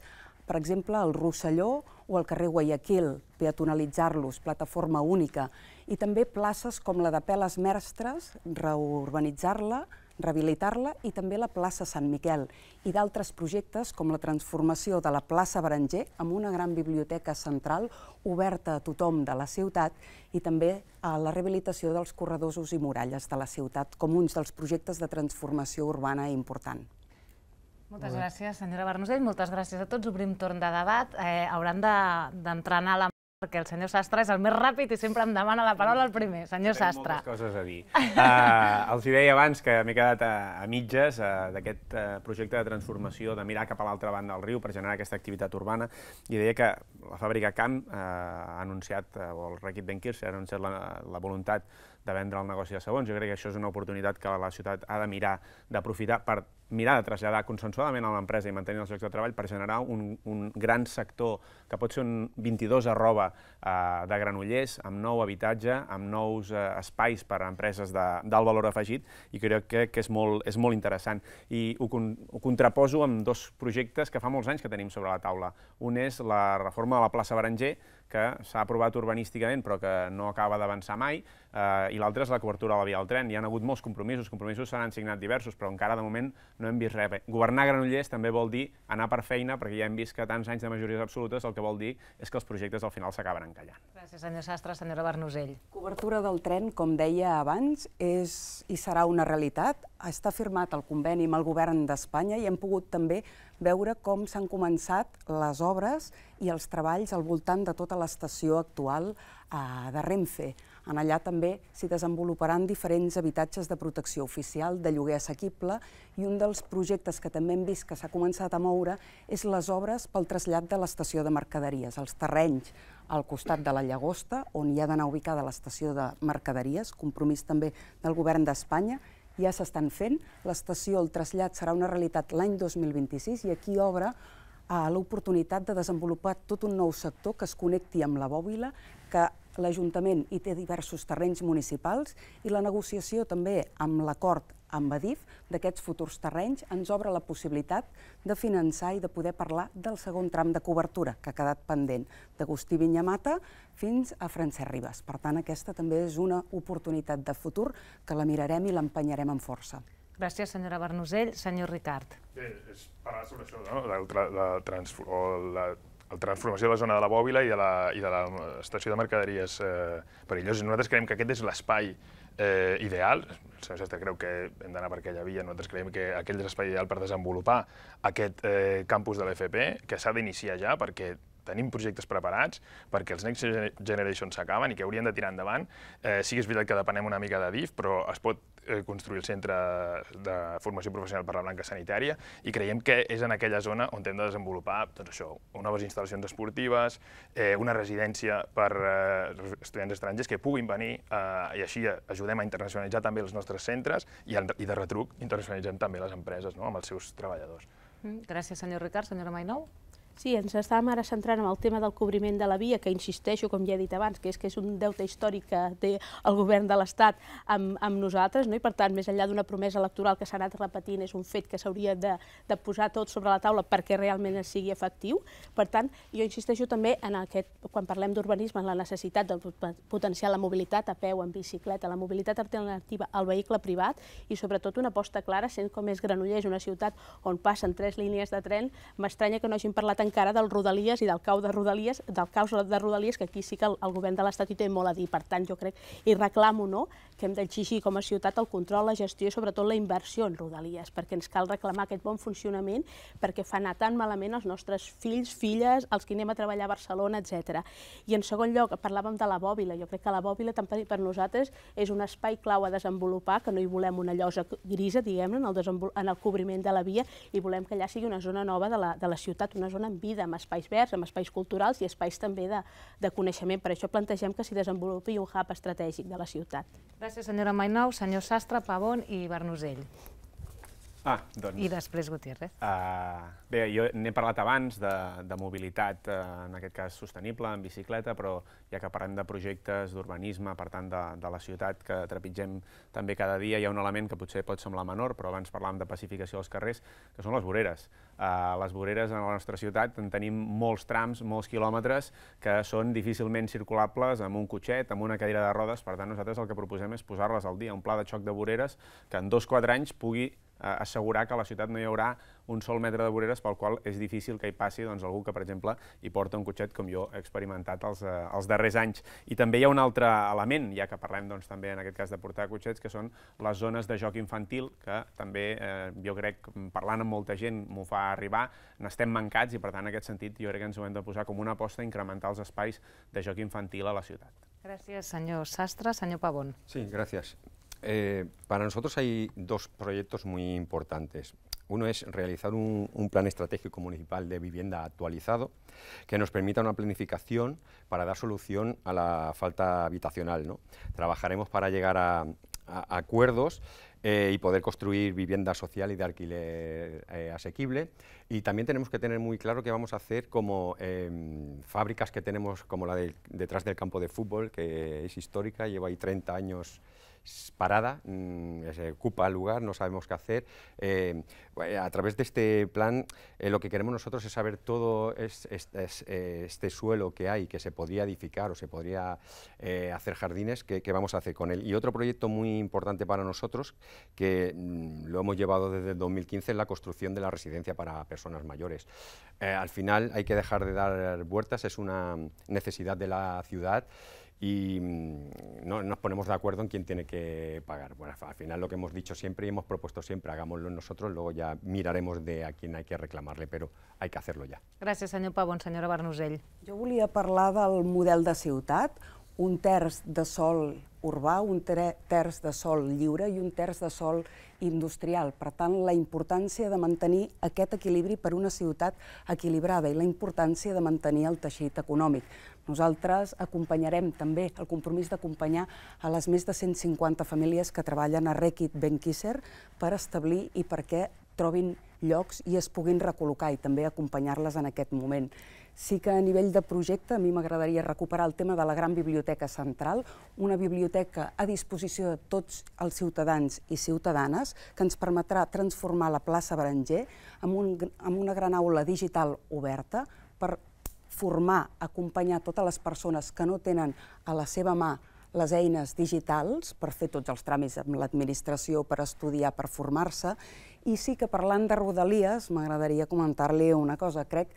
per exemple, el Rosselló o el carrer Guayaquil, peatonalitzar-los, plataforma única, i també places com la de Peles Mestres, reurbanitzar-la, rehabilitar-la i també la plaça Sant Miquel i d'altres projectes com la transformació de la plaça Berenger amb una gran biblioteca central oberta a tothom de la ciutat i també a la rehabilitació dels corredors i muralles de la ciutat com uns dels projectes de transformació urbana important. Moltes gràcies, senyora Bernosell. Moltes gràcies a tots. Obrim torn de debat. Eh, hauran d'entrenar de, la perquè el senyor Sastre és el més ràpid i sempre em demana la paraula el primer, senyor Tenim Moltes coses a dir. Uh, els hi deia abans que m'he quedat a, a mitges uh, d'aquest uh, projecte de transformació, de mirar cap a l'altra banda del riu per generar aquesta activitat urbana, i deia que la fàbrica Camp uh, ha anunciat, uh, o el Rekit Benkirch ha anunciat la, la voluntat de vendre el negoci de sabons. Jo crec que això és una oportunitat que la ciutat ha de mirar d'aprofitar per mirar de traslladar consensuadament a l'empresa i mantenir els llocs de treball per generar un, un gran sector que pot ser un 22 arroba eh, de granollers, amb nou habitatge, amb nous eh, espais per a empreses d'alt valor afegit, i crec que, que és, molt, és molt interessant. I ho, con, ho contraposo amb dos projectes que fa molts anys que tenim sobre la taula. Un és la reforma de la plaça Baranger, que s'ha aprovat urbanísticament però que no acaba d'avançar mai, eh, i l'altre és la cobertura de la via del tren. Hi han hagut molts compromisos, compromisos s'han signat diversos, però encara de moment no hem vist res. Governar Granollers també vol dir anar per feina, perquè ja hem vist que tants anys de majories absolutes el que vol dir és que els projectes al final s'acaben encallant. Gràcies, senyor Sastre. Senyora Bernusell. Cobertura del tren, com deia abans, és i serà una realitat. Està firmat el conveni amb el govern d'Espanya i hem pogut també veure com s'han començat les obres i els treballs al voltant de tota l'estació actual eh, de Renfe. En allà també s'hi desenvoluparan diferents habitatges de protecció oficial de lloguer assequible i un dels projectes que també hem vist que s'ha començat a moure és les obres pel trasllat de l'estació de mercaderies, els terrenys al costat de la Llagosta, on hi ha d'anar ubicada l'estació de mercaderies, compromís també del govern d'Espanya, ja s'estan fent. L'estació, el trasllat, serà una realitat l'any 2026 i aquí obre a eh, l'oportunitat de desenvolupar tot un nou sector que es connecti amb la bòbila, que l'Ajuntament hi té diversos terrenys municipals i la negociació també amb l'acord amb Adif d'aquests futurs terrenys ens obre la possibilitat de finançar i de poder parlar del segon tram de cobertura que ha quedat pendent d'Agustí Vinyamata fins a Francesc Ribas. Per tant, aquesta també és una oportunitat de futur que la mirarem i l'empenyarem amb força. Gràcies, senyora Bernosell. Senyor Ricard. Bé, és parlar sobre això, no? la, transfor o la la transformació de la zona de la bòbila i de la, i de eh, estació de mercaderies eh, I Nosaltres creiem que aquest és l'espai eh, ideal, el senyor Sastre creu que hem d'anar per aquella via, nosaltres creiem que aquell és l'espai ideal per desenvolupar aquest eh, campus de l'FP, que s'ha d'iniciar ja perquè tenim projectes preparats perquè els Next Generation s'acaben i que haurien de tirar endavant. Eh, sí que és veritat que depenem una mica de DIF, però es pot eh, construir el centre de formació professional per la Blanca Sanitària i creiem que és en aquella zona on hem de desenvolupar doncs això, noves instal·lacions esportives, eh, una residència per eh, estudiants estrangers que puguin venir eh, i així ajudem a internacionalitzar també els nostres centres i, i de retruc internacionalitzem també les empreses no?, amb els seus treballadors. Mm, gràcies, senyor Ricard. Senyora Mainou. Sí, ens estàvem ara centrant en el tema del cobriment de la via, que insisteixo, com ja he dit abans, que és que és un deute històric que té el govern de l'Estat amb, amb nosaltres, no? i per tant, més enllà d'una promesa electoral que s'ha anat repetint, és un fet que s'hauria de, de posar tot sobre la taula perquè realment es sigui efectiu. Per tant, jo insisteixo també en aquest, quan parlem d'urbanisme, en la necessitat de potenciar la mobilitat a peu, en bicicleta, la mobilitat alternativa al vehicle privat i sobretot una aposta clara, sent com és Granollers, una ciutat on passen tres línies de tren, m'estranya que no hagin parlat encara del Rodalies i del cau de Rodalies, del caos de Rodalies, que aquí sí que el, el govern de l'Estat hi té molt a dir. Per tant, jo crec, i reclamo no, hem d'exigir com a ciutat el control, la gestió i sobretot la inversió en Rodalies, perquè ens cal reclamar aquest bon funcionament, perquè fa anar tan malament els nostres fills, filles, els que anem a treballar a Barcelona, etc. I en segon lloc, parlàvem de la bòbila. Jo crec que la bòbila també per nosaltres és un espai clau a desenvolupar, que no hi volem una llosa grisa, diguem-ne, en, el en el cobriment de la via, i volem que allà sigui una zona nova de la, de la ciutat, una zona en vida, amb espais verds, amb espais culturals i espais també de, de coneixement. Per això plantegem que s'hi desenvolupi un hub estratègic de la ciutat. Gràcies. Gràcies, senyora Mainau, senyor Sastre, Pavón i Bernusell. Ah, doncs... I després Gutiérrez. Uh, bé, jo n'he parlat abans de, de mobilitat, uh, en aquest cas sostenible, en bicicleta, però ja que parlem de projectes d'urbanisme, per tant de, de la ciutat que trepitgem també cada dia, hi ha un element que potser pot semblar menor, però abans parlàvem de pacificació dels carrers, que són les voreres. Uh, les voreres en la nostra ciutat en tenim molts trams, molts quilòmetres, que són difícilment circulables amb un cotxet, amb una cadira de rodes, per tant nosaltres el que proposem és posar-les al dia, un pla de xoc de voreres que en dos o quatre anys pugui assegurar que a la ciutat no hi haurà un sol metre de voreres pel qual és difícil que hi passi doncs, algú que, per exemple, hi porta un cotxet com jo he experimentat els, eh, els darrers anys. I també hi ha un altre element, ja que parlem doncs, també en aquest cas de portar cotxets, que són les zones de joc infantil, que també eh, jo crec, parlant amb molta gent, m'ho fa arribar, n'estem mancats i per tant en aquest sentit jo crec que ens ho hem de posar com una aposta a incrementar els espais de joc infantil a la ciutat. Gràcies, senyor Sastre. Senyor Pavón. Sí, gràcies. Eh, para nosotros hay dos proyectos muy importantes. Uno es realizar un, plan estratégico municipal de vivienda actualizado que nos permita una planificación para dar solución a la falta habitacional. ¿no? Trabajaremos para llegar a, acuerdos eh, y poder construir vivienda social y de alquiler eh, asequible. Y también tenemos que tener muy claro qué vamos a hacer como em, fábricas que tenemos, como la detrás del campo de fútbol, que es histórica, lleva ahí 30 años parada, mm, se ocupa el lugar, no sabemos qué hacer. Eh, a través de este plan, eh, lo que queremos nosotros es saber todo eh, este suelo que hay, que se podría edificar o se podría hacer jardines, qué vamos a hacer con él. Y otro proyecto muy importante para nosotros, que mm, lo hemos llevado desde el 2015, es la construcción de la residencia para personas mayores. al final hay que dejar de dar vueltas, es una necesidad de la ciudad. y mm, no, nos ponemos de acuerdo en quién tiene que pagar. Bueno, al final lo que hemos dicho siempre y hemos propuesto siempre, hagámoslo nosotros, luego ya miraremos de a quién hay que reclamarle, pero hay que hacerlo ya. Gràcies, senyor Pavón. Senyora Barnusell. Jo volia parlar del model de ciutat, un terç de sol urbà, un terç de sol lliure i un terç de sol industrial. Per tant, la importància de mantenir aquest equilibri per una ciutat equilibrada i la importància de mantenir el teixit econòmic nosaltres acompanyarem també el compromís d'acompanyar a les més de 150 famílies que treballen a Reykit Benkisser per establir i perquè trobin llocs i es puguin recol·locar i també acompanyar-les en aquest moment. Sí que a nivell de projecte a mi m'agradaria recuperar el tema de la Gran Biblioteca Central, una biblioteca a disposició de tots els ciutadans i ciutadanes que ens permetrà transformar la plaça Berenger en, un, en una gran aula digital oberta per formar, acompanyar totes les persones que no tenen a la seva mà les eines digitals per fer tots els tràmits amb l'administració, per estudiar, per formar-se, i sí que parlant de Rodalies, m'agradaria comentar-li una cosa. Crec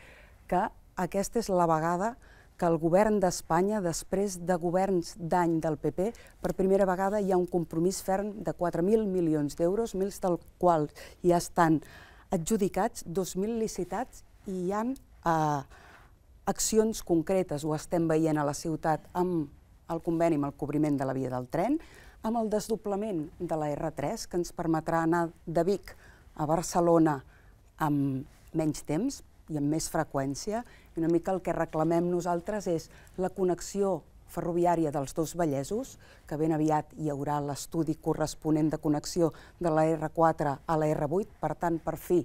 que aquesta és la vegada que el govern d'Espanya, després de governs d'any del PP, per primera vegada hi ha un compromís ferm de 4.000 milions d'euros, mils del qual ja estan adjudicats, 2.000 licitats i hi ha eh, accions concretes, ho estem veient a la ciutat amb el conveni amb el cobriment de la via del tren, amb el desdoblament de la R3, que ens permetrà anar de Vic a Barcelona amb menys temps i amb més freqüència. I una mica el que reclamem nosaltres és la connexió ferroviària dels dos Vallesos, que ben aviat hi haurà l'estudi corresponent de connexió de la R4 a la R8, per tant, per fi,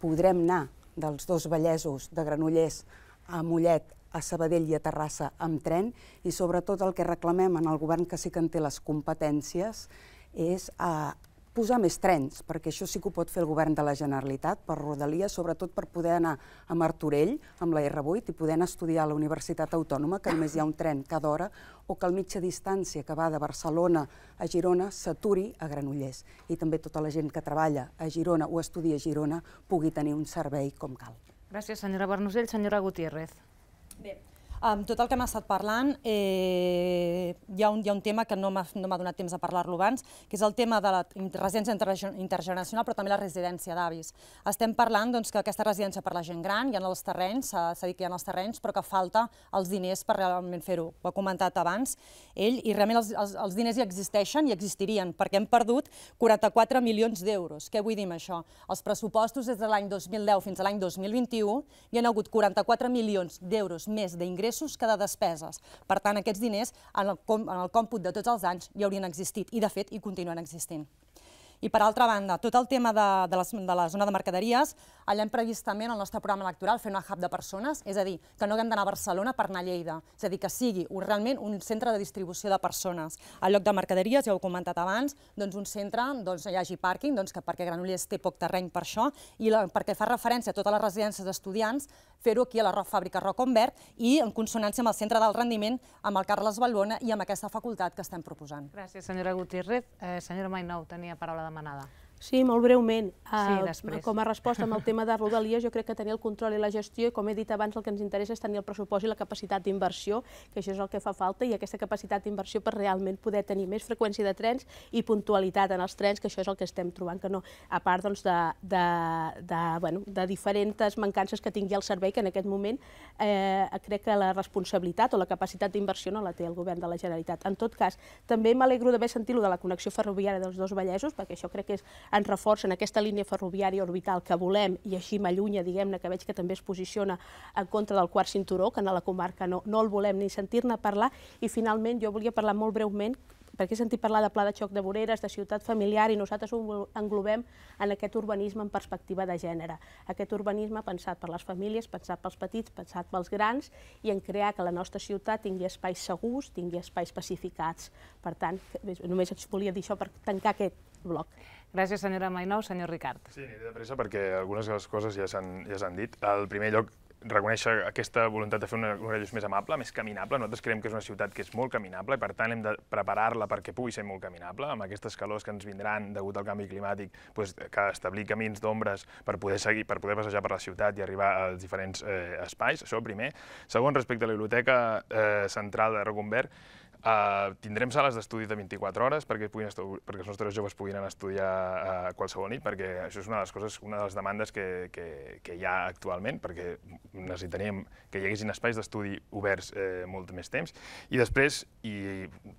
podrem anar dels dos Vallesos de Granollers a Mollet, a Sabadell i a Terrassa amb tren i sobretot el que reclamem en el govern que sí que en té les competències és a eh, posar més trens, perquè això sí que ho pot fer el govern de la Generalitat per Rodalia, sobretot per poder anar a Martorell amb la R8 i poder anar a estudiar a la Universitat Autònoma, que només hi ha un tren cada hora, o que el mitja distància que va de Barcelona a Girona s'aturi a Granollers. I també tota la gent que treballa a Girona o estudia a Girona pugui tenir un servei com cal. Gracias, señora Barnusel. Señora Gutiérrez. Amb tot el que hem estat parlant, eh, hi, ha un, hi ha un tema que no m'ha no donat temps de parlar-lo abans, que és el tema de la residència intergeneracional, però també la residència d'avis. Estem parlant doncs, que aquesta residència per la gent gran, hi ha els terrenys, s'ha dit que hi ha els terrenys, però que falta els diners per realment fer-ho. Ho ha comentat abans ell, i realment els, els, els diners hi existeixen i existirien, perquè hem perdut 44 milions d'euros. Què vull dir amb això? Els pressupostos des de l'any 2010 fins a l'any 2021 hi han hagut 44 milions d'euros més d'ingressos ingressos que de despeses. Per tant, aquests diners en el, en el còmput de tots els anys hi haurien existit i, de fet, hi continuen existint. I per altra banda, tot el tema de, de, les, de la zona de mercaderies, allà hem previst també en el nostre programa electoral fer una hub de persones, és a dir, que no haguem d'anar a Barcelona per anar a Lleida, és a dir, que sigui un, realment un centre de distribució de persones. Al lloc de mercaderies, ja ho he comentat abans, doncs un centre doncs, hi hagi pàrquing, doncs, que perquè Granollers té poc terreny per això, i perquè fa referència a totes les residències d'estudiants, fer-ho aquí a la fàbrica Roconvert i en consonància amb el Centre del Rendiment, amb el Carles Balbona i amb aquesta facultat que estem proposant. Gràcies, senyora Gutiérrez. Eh, senyora Mainou, tenia paraula demanada. Sí, molt breument. sí, ah, com a resposta amb el tema de Rodalies, jo crec que tenir el control i la gestió, i com he dit abans, el que ens interessa és tenir el pressupost i la capacitat d'inversió, que això és el que fa falta, i aquesta capacitat d'inversió per realment poder tenir més freqüència de trens i puntualitat en els trens, que això és el que estem trobant, que no, a part doncs, de, de, de, bueno, de diferents mancances que tingui el servei, que en aquest moment eh, crec que la responsabilitat o la capacitat d'inversió no la té el govern de la Generalitat. En tot cas, també m'alegro d'haver sentit lo de la connexió ferroviària dels dos Vallesos, perquè això crec que és ens reforcen aquesta línia ferroviària orbital que volem i així m'allunya, diguem-ne, que veig que també es posiciona en contra del quart cinturó, que a la comarca no, no el volem ni sentir-ne parlar, i finalment jo volia parlar molt breument perquè he sentit parlar de pla de xoc de voreres, de ciutat familiar, i nosaltres ho englobem en aquest urbanisme en perspectiva de gènere. Aquest urbanisme pensat per les famílies, pensat pels petits, pensat pels grans, i en crear que la nostra ciutat tingui espais segurs, tingui espais pacificats. Per tant, només volia dir això per tancar aquest bloc. Gràcies, senyora Mainou. Senyor Ricard. Sí, aniré de pressa perquè algunes de les coses ja s'han ja dit. Al primer lloc, reconèixer aquesta voluntat de fer una, una més amable, més caminable. Nosaltres creiem que és una ciutat que és molt caminable i, per tant, hem de preparar-la perquè pugui ser molt caminable. Amb aquestes calors que ens vindran degut al canvi climàtic, doncs, que establir camins d'ombres per poder seguir, per poder passejar per la ciutat i arribar als diferents eh, espais. Això primer. Segon, respecte a la Biblioteca eh, Central de Reconvert, Uh, tindrem sales d'estudi de 24 hores perquè, puguin perquè els nostres joves puguin anar a estudiar uh, qualsevol nit, perquè això és una de les coses, una de les demandes que, que, que hi ha actualment, perquè necessitaríem que hi haguessin espais d'estudi oberts eh, molt més temps. I després, i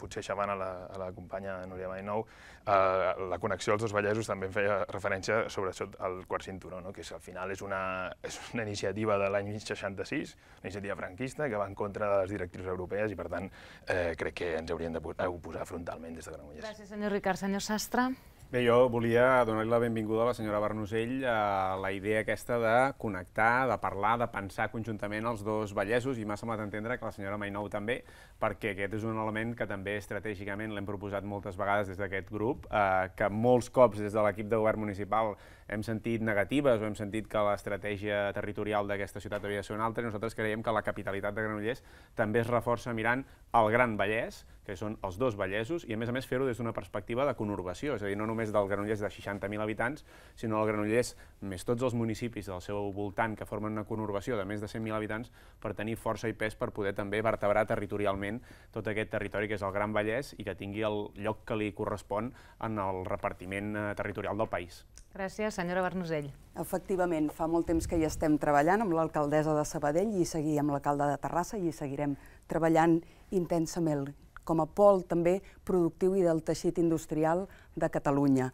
potser això va a la, a la companya Núria Mainou, Eh, la connexió als dos Vallesos també feia referència sobretot al quart cinturó, no? que és, al final és una, és una iniciativa de l'any 66, una iniciativa franquista que va en contra de les directrius europees i, per tant, eh, crec que ens hauríem de posar frontalment des de Granollers. Gràcies, senyor Ricard. Senyor Sastre? Bé, jo volia donar-li la benvinguda a la senyora Bernusell a la idea aquesta de connectar, de parlar, de pensar conjuntament els dos vallesos i m'ha semblat entendre que la senyora Mainou també, perquè aquest és un element que també estratègicament l'hem proposat moltes vegades des d'aquest grup, eh, que molts cops des de l'equip de govern municipal hem sentit negatives o hem sentit que l'estratègia territorial d'aquesta ciutat havia de ser una altra, nosaltres creiem que la capitalitat de Granollers també es reforça mirant el Gran Vallès, que són els dos Vallesos, i a més a més fer-ho des d'una perspectiva de conurbació, és a dir, no només del Granollers de 60.000 habitants, sinó del Granollers més tots els municipis del seu voltant que formen una conurbació de més de 100.000 habitants per tenir força i pes per poder també vertebrar territorialment tot aquest territori que és el Gran Vallès i que tingui el lloc que li correspon en el repartiment eh, territorial del país. Gràcies, senyora Bernosell. Efectivament, fa molt temps que hi estem treballant amb l'alcaldessa de Sabadell i seguir amb l'alcalde de Terrassa i seguirem treballant intensament com a pol també productiu i del teixit industrial de Catalunya.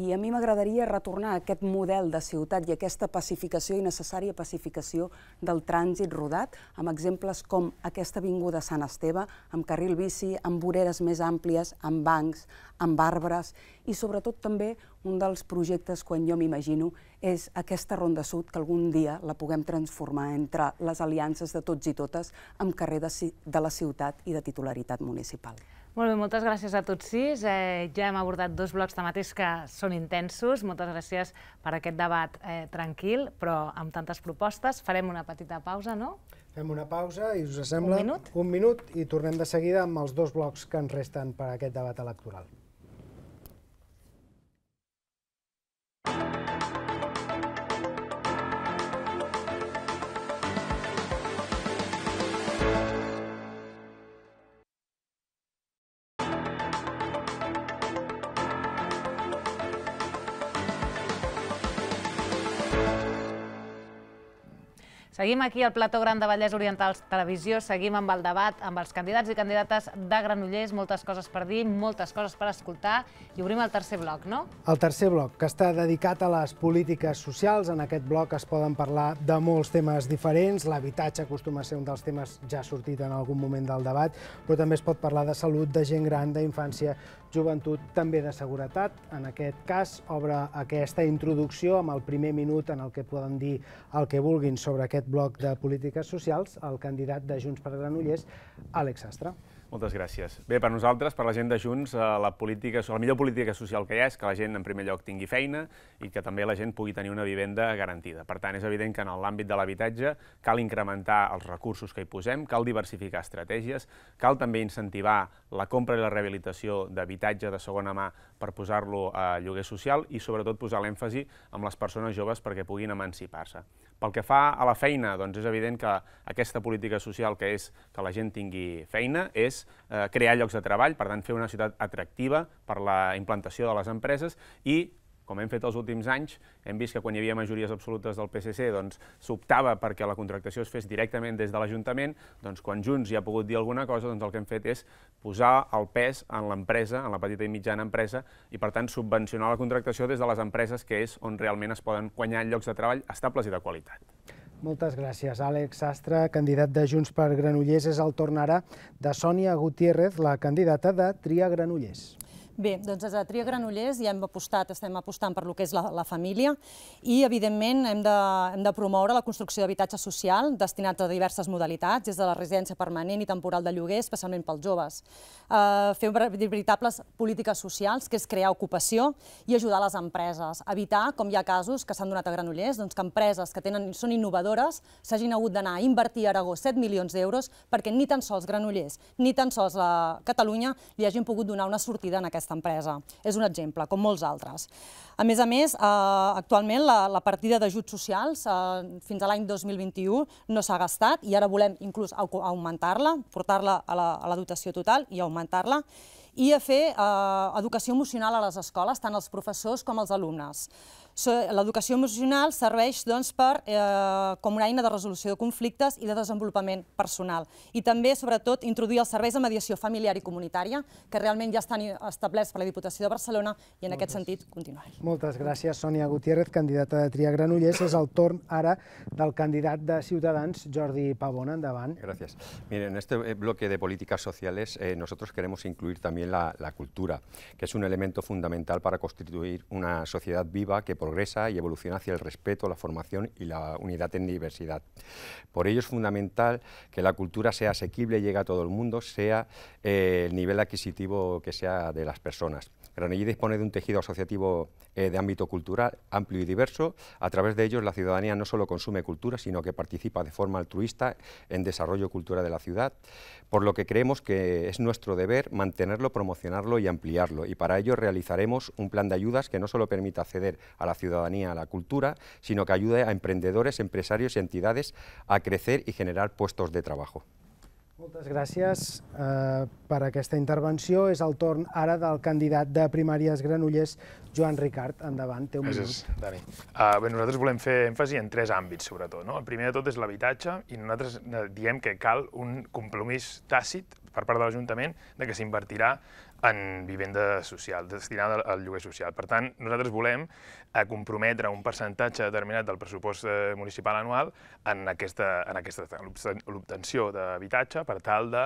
I a mi m'agradaria retornar a aquest model de ciutat i aquesta pacificació i necessària pacificació del trànsit rodat, amb exemples com aquesta avinguda Sant Esteve, amb carril bici, amb voreres més àmplies, amb bancs, amb arbres, i sobretot també un dels projectes, quan jo m'imagino, és aquesta Ronda Sud que algun dia la puguem transformar entre les aliances de tots i totes amb carrer de, de la ciutat i de titularitat municipal. Molt bé, moltes gràcies a tots sis. Eh, ja hem abordat dos blocs temàtics que són intensos. Moltes gràcies per aquest debat eh, tranquil, però amb tantes propostes. Farem una petita pausa, no? Fem una pausa i us sembla... Un minut? Un minut i tornem de seguida amb els dos blocs que ens resten per a aquest debat electoral. Seguim aquí al plató gran de Vallès Oriental Televisió, seguim amb el debat amb els candidats i candidates de Granollers, moltes coses per dir, moltes coses per escoltar, i obrim el tercer bloc, no? El tercer bloc, que està dedicat a les polítiques socials. En aquest bloc es poden parlar de molts temes diferents, l'habitatge acostuma a ser un dels temes ja sortit en algun moment del debat, però també es pot parlar de salut, de gent gran, d'infància, Joventut també de Seguretat, en aquest cas, obre aquesta introducció amb el primer minut en el que poden dir el que vulguin sobre aquest bloc de polítiques socials, el candidat de Junts per Granollers, Àlex Astra. Moltes gràcies. Bé, per nosaltres, per la gent de Junts, eh, la, política, la millor política social que hi ha és que la gent, en primer lloc, tingui feina i que també la gent pugui tenir una vivenda garantida. Per tant, és evident que en l'àmbit de l'habitatge cal incrementar els recursos que hi posem, cal diversificar estratègies, cal també incentivar la compra i la rehabilitació d'habitatge de segona mà per posar-lo a lloguer social i, sobretot, posar l'èmfasi amb les persones joves perquè puguin emancipar-se. Pel que fa a la feina, doncs és evident que aquesta política social que és que la gent tingui feina és eh, crear llocs de treball, per tant fer una ciutat atractiva per la implantació de les empreses i com hem fet els últims anys, hem vist que quan hi havia majories absolutes del PSC doncs, s'optava doncs, perquè la contractació es fes directament des de l'Ajuntament, doncs quan Junts hi ha pogut dir alguna cosa, doncs el que hem fet és posar el pes en l'empresa, en la petita i mitjana empresa, i per tant subvencionar la contractació des de les empreses, que és on realment es poden guanyar llocs de treball estables i de qualitat. Moltes gràcies. Àlex Sastre, candidat de Junts per Granollers, és el torn ara de Sònia Gutiérrez, la candidata de Tria Granollers. Bé, doncs des de Tria Granollers ja hem apostat, estem apostant per lo que és la, la família i, evidentment, hem de, hem de promoure la construcció d'habitatge social destinat a diverses modalitats, des de la residència permanent i temporal de lloguer, especialment pels joves. Uh, fer veritables polítiques socials, que és crear ocupació i ajudar les empreses. Evitar, com hi ha casos que s'han donat a Granollers, doncs que empreses que tenen, són innovadores s'hagin hagut d'anar a invertir a Aragó 7 milions d'euros perquè ni tan sols Granollers ni tan sols la eh, Catalunya li hagin pogut donar una sortida en aquest aquesta empresa. És un exemple, com molts altres. A més a més, eh, actualment la, la partida d'ajuts socials eh, fins a l'any 2021 no s'ha gastat i ara volem inclús augmentar-la, portar-la a, la, dotació total i augmentar-la, i a fer eh, educació emocional a les escoles, tant als professors com als alumnes. L'educació emocional serveix doncs, per, eh, com una eina de resolució de conflictes i de desenvolupament personal. I també, sobretot, introduir els serveis de mediació familiar i comunitària, que realment ja estan establerts per la Diputació de Barcelona i en aquest sentit continuarem. Moltes gràcies, Sònia Gutiérrez, candidata de Tria Granollers. És el torn ara del candidat de Ciutadans, Jordi Pavón. Endavant. Gràcies. Miren, en este eh, bloque de políticas sociales eh, nosotros queremos incluir también la, la cultura, que es un elemento fundamental para constituir una sociedad viva que, por progresa y evoluciona hacia el respeto, la formación y la unidad en diversidad. Por ello es fundamental que la cultura sea asequible, y llegue a todo el mundo, sea eh, el nivel adquisitivo que sea de las personas. Granelli dispone de un tejido asociativo eh, de ámbito cultural amplio y diverso. A través de ellos la ciudadanía no solo consume cultura, sino que participa de forma altruista en desarrollo cultural de la ciudad, por lo que creemos que es nuestro deber mantenerlo, promocionarlo y ampliarlo. Y para ello realizaremos un plan de ayudas que no solo permita acceder a la ciudadanía a la cultura, sino que ayude a emprendedores, empresarios y entidades a crecer y generar puestos de trabajo. Moltes gràcies eh, per aquesta intervenció. És el torn ara del candidat de primàries Granollers, Joan Ricard. Endavant, té un minut. Gràcies, Dani. Uh, bé, nosaltres volem fer èmfasi en tres àmbits, sobretot. No? El primer de tot és l'habitatge i nosaltres eh, diem que cal un compromís tàcit per part de l'Ajuntament de que s'invertirà en vivenda social, destinada al lloguer social. Per tant, nosaltres volem a comprometre un percentatge determinat del pressupost eh, municipal anual en aquesta, en aquesta l'obtenció d'habitatge per tal de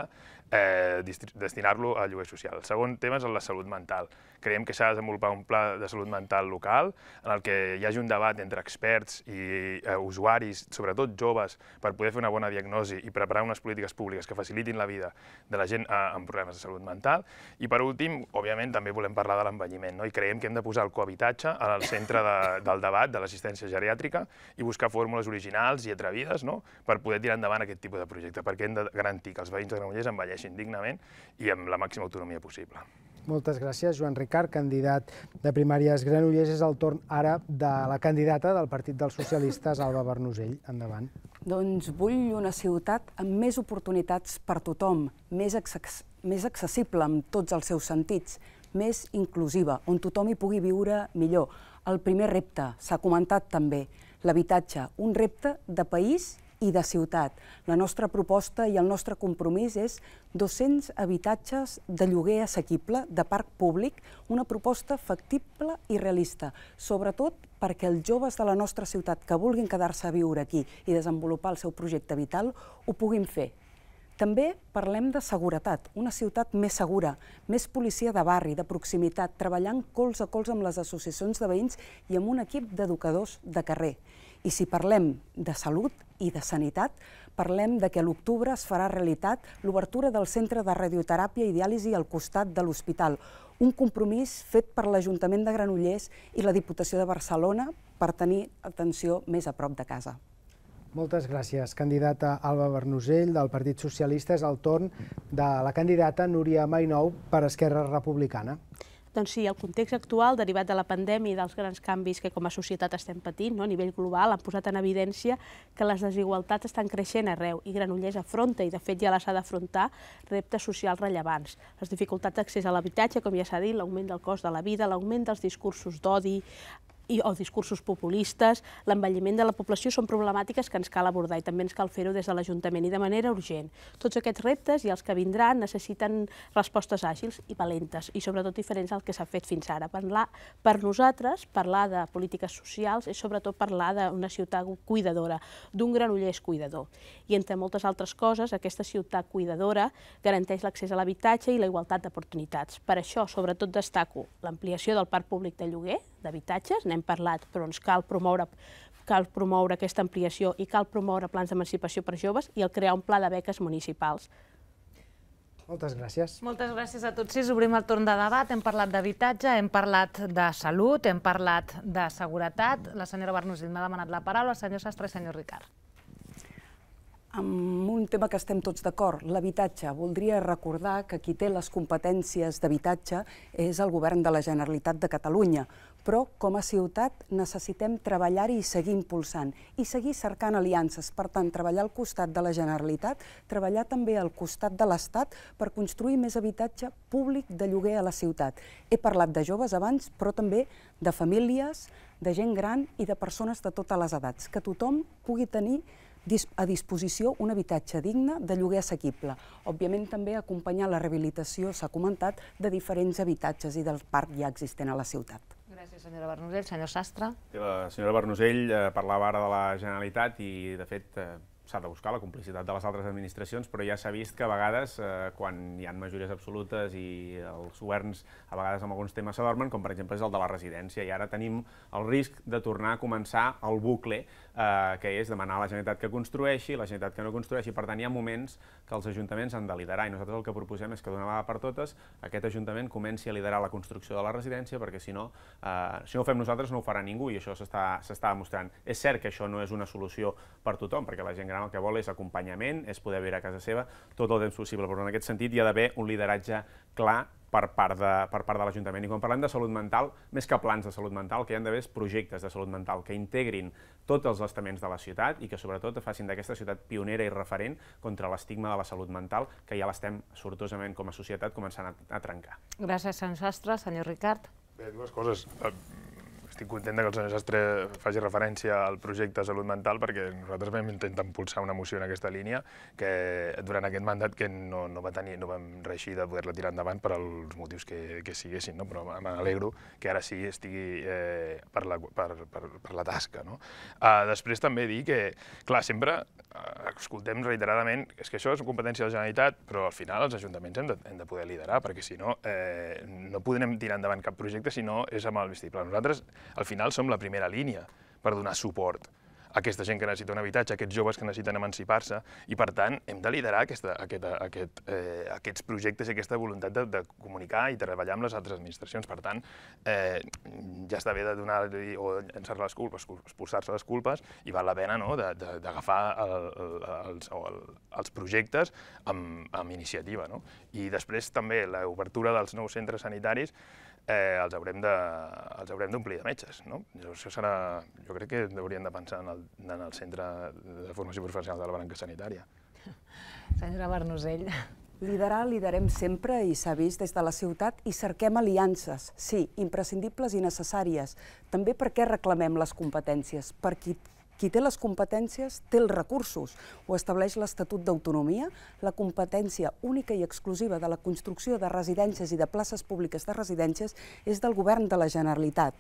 eh, destinar-lo a lloguer social. El segon tema és la salut mental. Creiem que s'ha de desenvolupar un pla de salut mental local en el que hi hagi un debat entre experts i eh, usuaris, sobretot joves, per poder fer una bona diagnosi i preparar unes polítiques públiques que facilitin la vida de la gent eh, amb problemes de salut mental. I per últim, òbviament, també volem parlar de l'envelliment no? i creiem que hem de posar el cohabitatge al centre de, del debat de l'assistència geriàtrica i buscar fórmules originals i atrevides no? per poder tirar endavant aquest tipus de projecte, perquè hem de garantir que els veïns de Granollers envelleixin envelleixin dignament i amb la màxima autonomia possible. Moltes gràcies, Joan Ricard, candidat de primàries Granollers. És el torn ara de la candidata del Partit dels Socialistes, Alba Bernusell. Endavant. Doncs vull una ciutat amb més oportunitats per tothom, més, més accessible amb tots els seus sentits, més inclusiva, on tothom hi pugui viure millor. El primer repte, s'ha comentat també, l'habitatge, un repte de país i de ciutat. La nostra proposta i el nostre compromís és 200 habitatges de lloguer assequible, de parc públic, una proposta factible i realista, sobretot perquè els joves de la nostra ciutat que vulguin quedar-se a viure aquí i desenvolupar el seu projecte vital ho puguin fer. També parlem de seguretat, una ciutat més segura, més policia de barri, de proximitat, treballant colze a colze amb les associacions de veïns i amb un equip d'educadors de carrer. I si parlem de salut i de sanitat, parlem de que a l'octubre es farà realitat l'obertura del Centre de Radioteràpia i Diàlisi al costat de l'hospital, un compromís fet per l'Ajuntament de Granollers i la Diputació de Barcelona per tenir atenció més a prop de casa. Moltes gràcies, candidata Alba Bernusell, del Partit Socialista. És el torn de la candidata Núria Mainou per Esquerra Republicana. Doncs sí, el context actual, derivat de la pandèmia i dels grans canvis que com a societat estem patint, no, a nivell global, han posat en evidència que les desigualtats estan creixent arreu i Granollers afronta, i de fet ja les ha d'afrontar, reptes socials rellevants. Les dificultats d'accés a l'habitatge, com ja s'ha dit, l'augment del cost de la vida, l'augment dels discursos d'odi, i els discursos populistes, l'envelliment de la població són problemàtiques que ens cal abordar i també ens cal fer-ho des de l'Ajuntament i de manera urgent. Tots aquests reptes i els que vindran necessiten respostes àgils i valentes i sobretot diferents al que s'ha fet fins ara. Parlar per nosaltres, parlar de polítiques socials és sobretot parlar d'una ciutat cuidadora, d'un granollers cuidador. I entre moltes altres coses, aquesta ciutat cuidadora garanteix l'accés a l'habitatge i la igualtat d'oportunitats. Per això, sobretot destaco l'ampliació del parc públic de lloguer, d'habitatges, n'hem parlat, però ens cal promoure cal promoure aquesta ampliació i cal promoure plans d'emancipació per joves i el crear un pla de beques municipals. Moltes gràcies. Moltes gràcies a tots sis. Obrim el torn de debat. Hem parlat d'habitatge, hem parlat de salut, hem parlat de seguretat. La senyora Bernosil m'ha demanat la paraula, el senyor Sastre i senyor Ricard. Amb un tema que estem tots d'acord, l'habitatge. Voldria recordar que qui té les competències d'habitatge és el govern de la Generalitat de Catalunya, però com a ciutat necessitem treballar-hi i seguir impulsant i seguir cercant aliances. Per tant, treballar al costat de la Generalitat, treballar també al costat de l'Estat per construir més habitatge públic de lloguer a la ciutat. He parlat de joves abans, però també de famílies, de gent gran i de persones de totes les edats, que tothom pugui tenir a disposició un habitatge digne de lloguer assequible. Òbviament també acompanyar la rehabilitació, s'ha comentat, de diferents habitatges i del parc ja existent a la ciutat. Gràcies, senyora Bernosell. Senyor Sastre. La senyora Bernosell eh, parlava ara de la Generalitat i, de fet, eh, s'ha de buscar la complicitat de les altres administracions, però ja s'ha vist que a vegades, eh, quan hi ha majories absolutes i els governs a vegades amb alguns temes s'adormen, com per exemple és el de la residència, i ara tenim el risc de tornar a començar el bucle eh, que és demanar a la Generalitat que construeixi, la Generalitat que no construeixi. Per tant, hi ha moments que els ajuntaments han de liderar i nosaltres el que proposem és que d'una vegada per totes aquest Ajuntament comenci a liderar la construcció de la residència perquè si no, eh, si no ho fem nosaltres no ho farà ningú i això s'està demostrant. És cert que això no és una solució per tothom perquè la gent gran el que vol és acompanyament, és poder viure a casa seva tot el temps possible, però en aquest sentit hi ha d'haver un lideratge clar per part de, per part de l'Ajuntament. I quan parlem de salut mental, més que plans de salut mental, que hi han d'haver projectes de salut mental que integrin tots els estaments de la ciutat i que sobretot facin d'aquesta ciutat pionera i referent contra l'estigma de la salut mental, que ja l'estem sortosament com a societat començant a, a trencar. Gràcies, senyor Sastre. Senyor Ricard. Bé, dues coses. Eh, estic content que el senyor Sastre faci referència al projecte de Salut Mental perquè nosaltres vam intentar impulsar una moció en aquesta línia que durant aquest mandat que no, no, va tenir, no vam reixir de poder-la tirar endavant per als motius que, que siguessin, no? però m'alegro que ara sí estigui eh, per, la, per, per, per la tasca. No? Uh, després també dir que, clar, sempre uh, escoltem reiteradament és que això és competència de la Generalitat, però al final els ajuntaments hem de, hem de poder liderar, perquè si no, eh, no podrem tirar endavant cap projecte si no és amb el vistiplau. Nosaltres al final som la primera línia per donar suport a aquesta gent que necessita un habitatge, a aquests joves que necessiten emancipar-se, i per tant hem de liderar aquesta, aquest, aquest, eh, aquests projectes i aquesta voluntat de, de comunicar i treballar amb les altres administracions. Per tant, eh, ja està bé de donar o llançar les culpes, expulsar-se les culpes, i val la pena no, d'agafar el, el, els, el, els projectes amb, amb iniciativa. No? I després també l'obertura dels nous centres sanitaris eh, els haurem d'omplir de, de metges. No? Llavors, això serà, jo crec que hauríem de pensar en el, en el Centre de Formació Professional de la Branca Sanitària. Senyora Bernusell. Liderar, liderem sempre i s'ha vist des de la ciutat i cerquem aliances, sí, imprescindibles i necessàries. També perquè reclamem les competències, per qui qui té les competències té els recursos. Ho estableix l'Estatut d'Autonomia. La competència única i exclusiva de la construcció de residències i de places públiques de residències és del Govern de la Generalitat.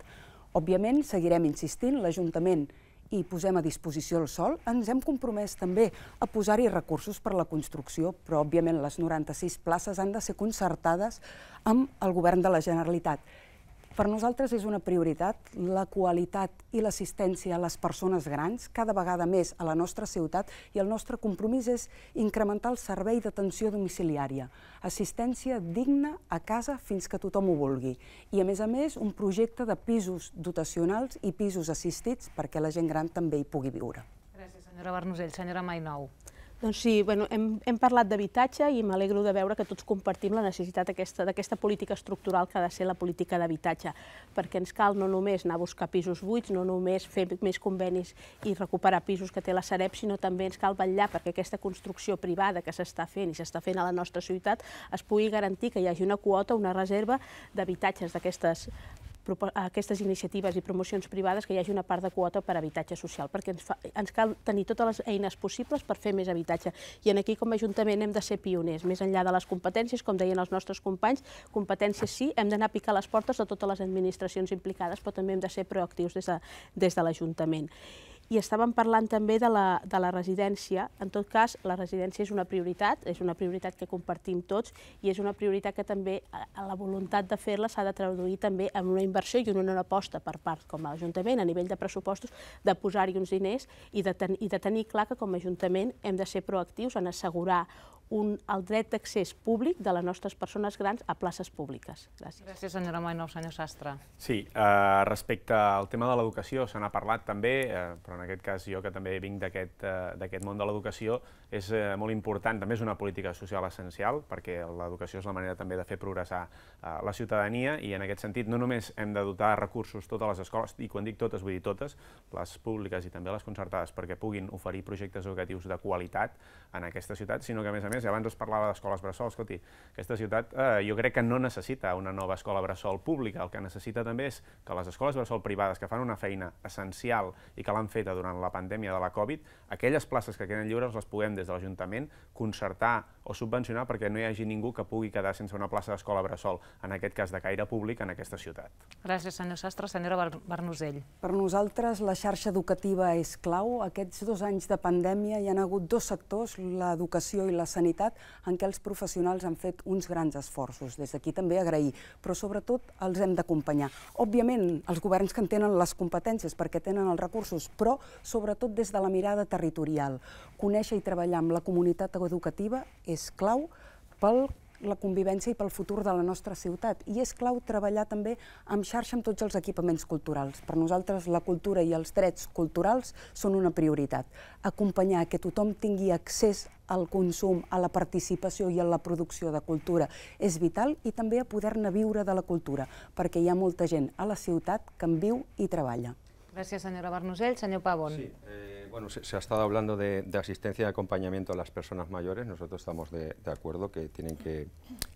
Òbviament, seguirem insistint, l'Ajuntament i posem a disposició el sol, ens hem compromès també a posar-hi recursos per a la construcció, però òbviament les 96 places han de ser concertades amb el govern de la Generalitat. Per nosaltres és una prioritat la qualitat i l'assistència a les persones grans, cada vegada més a la nostra ciutat, i el nostre compromís és incrementar el servei d'atenció domiciliària, assistència digna a casa fins que tothom ho vulgui. I, a més a més, un projecte de pisos dotacionals i pisos assistits perquè la gent gran també hi pugui viure. Gràcies, senyora Bernusell. Senyora Mainou. Doncs sí, bueno, hem, hem parlat d'habitatge i m'alegro de veure que tots compartim la necessitat d'aquesta política estructural que ha de ser la política d'habitatge, perquè ens cal no només anar a buscar pisos buits, no només fer més convenis i recuperar pisos que té la Sareb, sinó també ens cal vetllar perquè aquesta construcció privada que s'està fent i s'està fent a la nostra ciutat es pugui garantir que hi hagi una quota, una reserva d'habitatges d'aquestes a aquestes iniciatives i promocions privades que hi hagi una part de quota per a habitatge social, perquè ens, fa, ens cal tenir totes les eines possibles per fer més habitatge. I en aquí, com a Ajuntament, hem de ser pioners, més enllà de les competències, com deien els nostres companys, competències sí, hem d'anar a picar les portes de totes les administracions implicades, però també hem de ser proactius des de, des de l'Ajuntament i estàvem parlant també de la, de la residència. En tot cas, la residència és una prioritat, és una prioritat que compartim tots i és una prioritat que també a, a la voluntat de fer-la s'ha de traduir també en una inversió i en una aposta per part com a Ajuntament, a nivell de pressupostos, de posar-hi uns diners i de, ten i de tenir clar que com a Ajuntament hem de ser proactius en assegurar un, el dret d'accés públic de les nostres persones grans a places públiques. Gràcies. Gràcies, senyora Mainou, senyor Sastre. Sí, eh, respecte al tema de l'educació, se n'ha parlat també, eh, però en aquest cas jo que també vinc d'aquest eh, món de l'educació, és eh, molt important, també és una política social essencial, perquè l'educació és la manera també de fer progressar eh, la ciutadania, i en aquest sentit no només hem de dotar recursos totes les escoles, i quan dic totes vull dir totes, les públiques i també les concertades, perquè puguin oferir projectes educatius de qualitat en aquesta ciutat, sinó que a més a més més, abans es parlava d'escoles bressol, escolti, aquesta ciutat eh, jo crec que no necessita una nova escola bressol pública, el que necessita també és que les escoles bressol privades que fan una feina essencial i que l'han feta durant la pandèmia de la Covid, aquelles places que queden lliures les puguem des de l'Ajuntament concertar o subvencionar perquè no hi hagi ningú que pugui quedar sense una plaça d'escola bressol, en aquest cas de caire públic, en aquesta ciutat. Gràcies, senyor Sastre. Senyora Bernusell. Per nosaltres la xarxa educativa és clau. Aquests dos anys de pandèmia hi han hagut dos sectors, l'educació i la sanitat, sanitat en què els professionals han fet uns grans esforços. Des d'aquí també agrair, però sobretot els hem d'acompanyar. Òbviament, els governs que en tenen les competències perquè tenen els recursos, però sobretot des de la mirada territorial. Conèixer i treballar amb la comunitat educativa és clau pel la convivència i pel futur de la nostra ciutat. I és clau treballar també amb xarxa amb tots els equipaments culturals. Per nosaltres la cultura i els drets culturals són una prioritat. Acompanyar que tothom tingui accés al consum, a la participació i a la producció de cultura és vital i també a poder-ne viure de la cultura, perquè hi ha molta gent a la ciutat que en viu i treballa. Gràcies, senyora Barnosell. Senyor Pavon. Sí, eh... bueno, se, ha estado hablando de, asistencia y acompañamiento a las personas mayores. Nosotros estamos de, acuerdo que tienen que,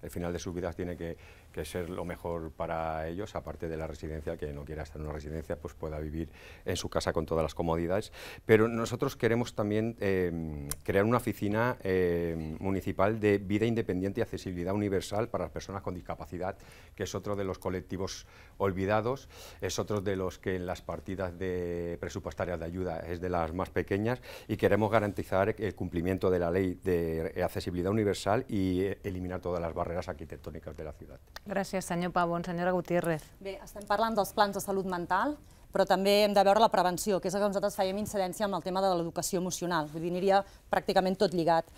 el final de sus vidas tiene que, ser lo mejor para ellos, aparte de la residencia, que no quiera estar en una residencia, pues pueda vivir en su casa con todas las comodidades. Pero nosotros queremos también eh, crear una oficina eh, municipal de vida independiente y accesibilidad universal para las personas con discapacidad, que es otro de los colectivos olvidados, es otro de los que en las partidas de presupuestarias de ayuda es de las más más pequeñas y queremos garantizar el cumplimiento de la ley de accesibilidad universal y eh, eliminar totes les barreres arquitectòniques de la ciutat. Gràcies, señor Pavón. Señora Gutiérrez. Bé, estem parlant dels plans de salut mental, però també hem de veure la prevenció, que és el que nosaltres fèiem incidència amb el tema de l'educació emocional. Vull dir, aniria pràcticament tot lligat.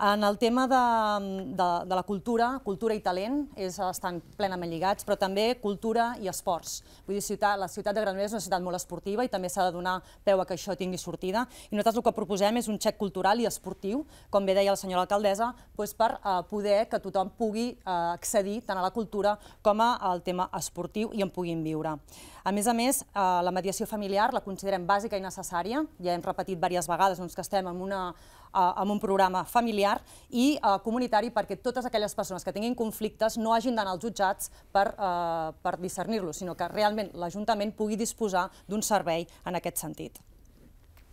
En el tema de, de, de la cultura, cultura i talent és, estan plenament lligats, però també cultura i esports. Vull dir, ciutat, la ciutat de Granollers és una ciutat molt esportiva i també s'ha de donar peu a que això tingui sortida. I nosaltres el que proposem és un xec cultural i esportiu, com bé deia la senyora alcaldessa, doncs per eh, poder que tothom pugui eh, accedir tant a la cultura com al tema esportiu i en puguin viure. A més a més, eh, la mediació familiar la considerem bàsica i necessària. Ja hem repetit diverses vegades doncs, que estem en una amb un programa familiar i eh, comunitari perquè totes aquelles persones que tinguin conflictes no hagin d'anar als jutjats per, eh, per discernir-los, sinó que realment l'Ajuntament pugui disposar d'un servei en aquest sentit.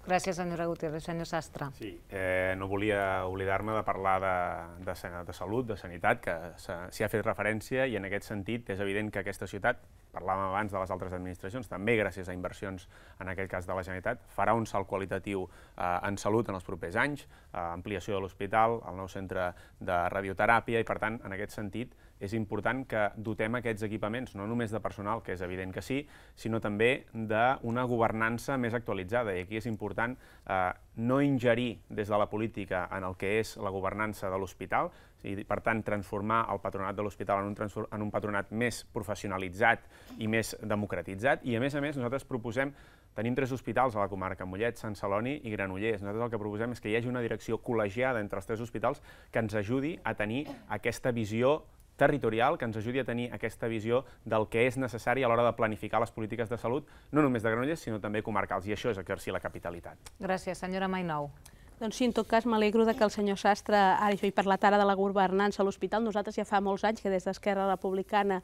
Gràcies, senyora Gutiérrez. Senyor Sastre. Sí, eh, no volia oblidar-me de parlar de, de, de salut, de sanitat, que s'hi ha fet referència i en aquest sentit és evident que aquesta ciutat, parlàvem abans de les altres administracions, també gràcies a inversions, en aquest cas de la Generalitat, farà un salt qualitatiu eh, en salut en els propers anys, eh, ampliació de l'hospital, el nou centre de radioteràpia i, per tant, en aquest sentit, és important que dotem aquests equipaments, no només de personal, que és evident que sí, sinó també d'una governança més actualitzada. I aquí és important eh, no ingerir des de la política en el que és la governança de l'hospital, i per tant transformar el patronat de l'hospital en, un en un patronat més professionalitzat i més democratitzat. I a més a més nosaltres proposem, tenim tres hospitals a la comarca, Mollet, Sant Celoni i Granollers. Nosaltres el que proposem és que hi hagi una direcció col·legiada entre els tres hospitals que ens ajudi a tenir aquesta visió territorial que ens ajudi a tenir aquesta visió del que és necessari a l'hora de planificar les polítiques de salut, no només de Granollers, sinó també comarcals, i això és exercir la capitalitat. Gràcies, senyora Mainou. Doncs sí, en tot cas, m'alegro que el senyor Sastre, ara jo he parlat ara de la governança a l'hospital, nosaltres ja fa molts anys que des d'Esquerra Republicana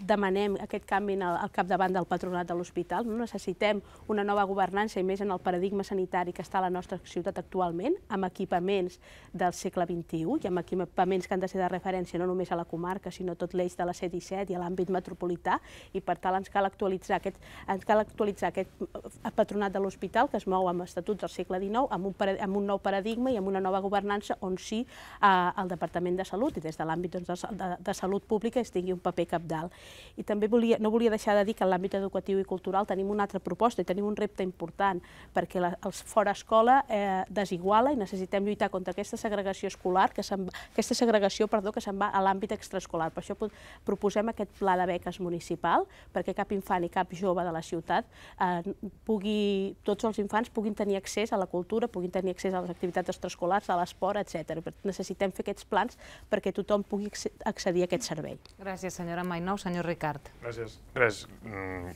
demanem aquest canvi al, capdavant del patronat de l'hospital. No necessitem una nova governança i més en el paradigma sanitari que està a la nostra ciutat actualment, amb equipaments del segle XXI i amb equipaments que han de ser de referència no només a la comarca, sinó tot l'eix de la C-17 i a l'àmbit metropolità, i per tal ens cal actualitzar aquest, ens cal actualitzar aquest eh, patronat de l'hospital que es mou amb estatuts del segle XIX, amb un, amb un nou paradigma i amb una nova governança on sí eh, el Departament de Salut i des de l'àmbit doncs, de, de, de salut pública es tingui un paper capdalt. I també volia, no volia deixar de dir que en l'àmbit educatiu i cultural tenim una altra proposta i tenim un repte important, perquè la, els fora escola eh, desiguala i necessitem lluitar contra aquesta segregació escolar, que aquesta segregació perdó, que se'n va a l'àmbit extraescolar. Per això proposem aquest pla de beques municipal, perquè cap infant i cap jove de la ciutat eh, pugui, tots els infants puguin tenir accés a la cultura, puguin tenir accés a les activitats extraescolars, a l'esport, etc. Necessitem fer aquests plans perquè tothom pugui accedir a aquest servei. Gràcies, senyora Mainou. Senyora senyor Ricard. Gràcies. Res, mm,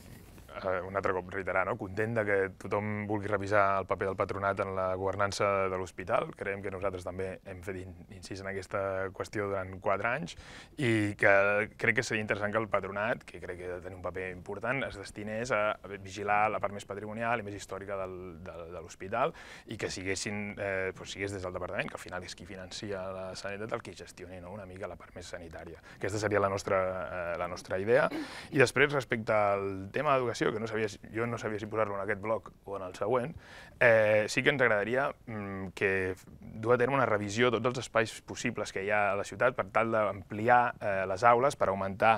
Eh, un altre cop reiterar, no? content de que tothom vulgui revisar el paper del patronat en la governança de l'hospital. Creiem que nosaltres també hem fet incís en aquesta qüestió durant quatre anys i que crec que seria interessant que el patronat, que crec que ha de tenir un paper important, es destinés a vigilar la part més patrimonial i més històrica del, de, de l'hospital i que siguessin, eh, doncs sigués des del departament, que al final és qui financia la sanitat, el qui gestioni no? una mica la part més sanitària. Aquesta seria la nostra, eh, la nostra idea. I després, respecte al tema d'educació, que no sabia, jo no sabia si posar-lo en aquest blog o en el següent, eh, sí que ens agradaria mm, que dur a terme una revisió de tots els espais possibles que hi ha a la ciutat per tal d'ampliar eh, les aules, per augmentar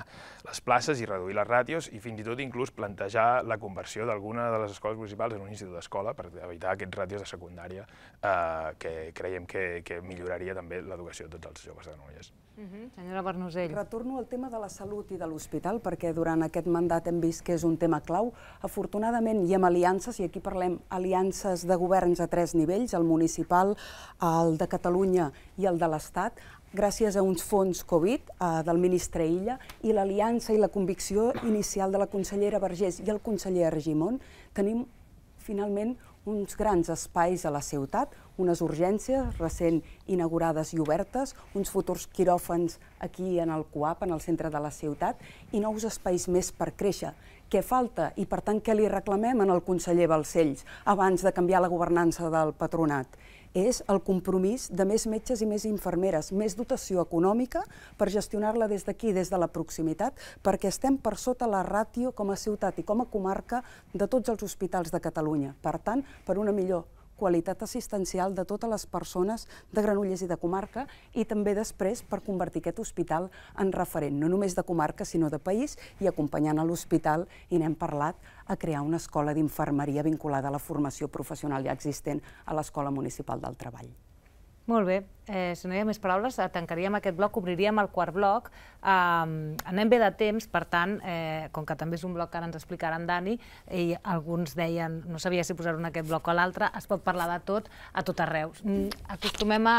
les places i reduir les ràtios i fins i tot inclús plantejar la conversió d'alguna de les escoles municipals en un institut d'escola per evitar aquests ràtios de secundària eh, que creiem que, que milloraria també l'educació de tots els joves de Granollers. Senyora Bernosell. Retorno al tema de la salut i de l'hospital, perquè durant aquest mandat hem vist que és un tema clau. Afortunadament, i amb aliances, i aquí parlem aliances de governs a tres nivells, el municipal, el de Catalunya i el de l'Estat, gràcies a uns fons Covid eh, del ministre Illa i l'aliança i la convicció inicial de la consellera Vergés i el conseller Argimon, tenim finalment uns grans espais a la ciutat, unes urgències recent inaugurades i obertes, uns futurs quiròfans aquí en el COAP, en el centre de la ciutat, i nous espais més per créixer. Què falta i, per tant, què li reclamem en el conseller Balcells abans de canviar la governança del patronat? és el compromís de més metges i més infermeres, més dotació econòmica per gestionar-la des d'aquí, des de la proximitat, perquè estem per sota la ràtio com a ciutat i com a comarca de tots els hospitals de Catalunya. Per tant, per una millor qualitat assistencial de totes les persones de Granollers i de comarca i també després per convertir aquest hospital en referent, no només de comarca sinó de país i acompanyant a l'hospital i n'hem parlat a crear una escola d'infermeria vinculada a la formació professional ja existent a l'Escola Municipal del Treball. Molt bé, Eh, si no hi ha més paraules, eh, tancaríem aquest bloc, obriríem el quart bloc. Eh, anem bé de temps, per tant, eh, com que també és un bloc que ara ens explicarà en Dani, i alguns deien, no sabia si posar-ho en aquest bloc o l'altre, es pot parlar de tot a tot arreu. Mm, acostumem a,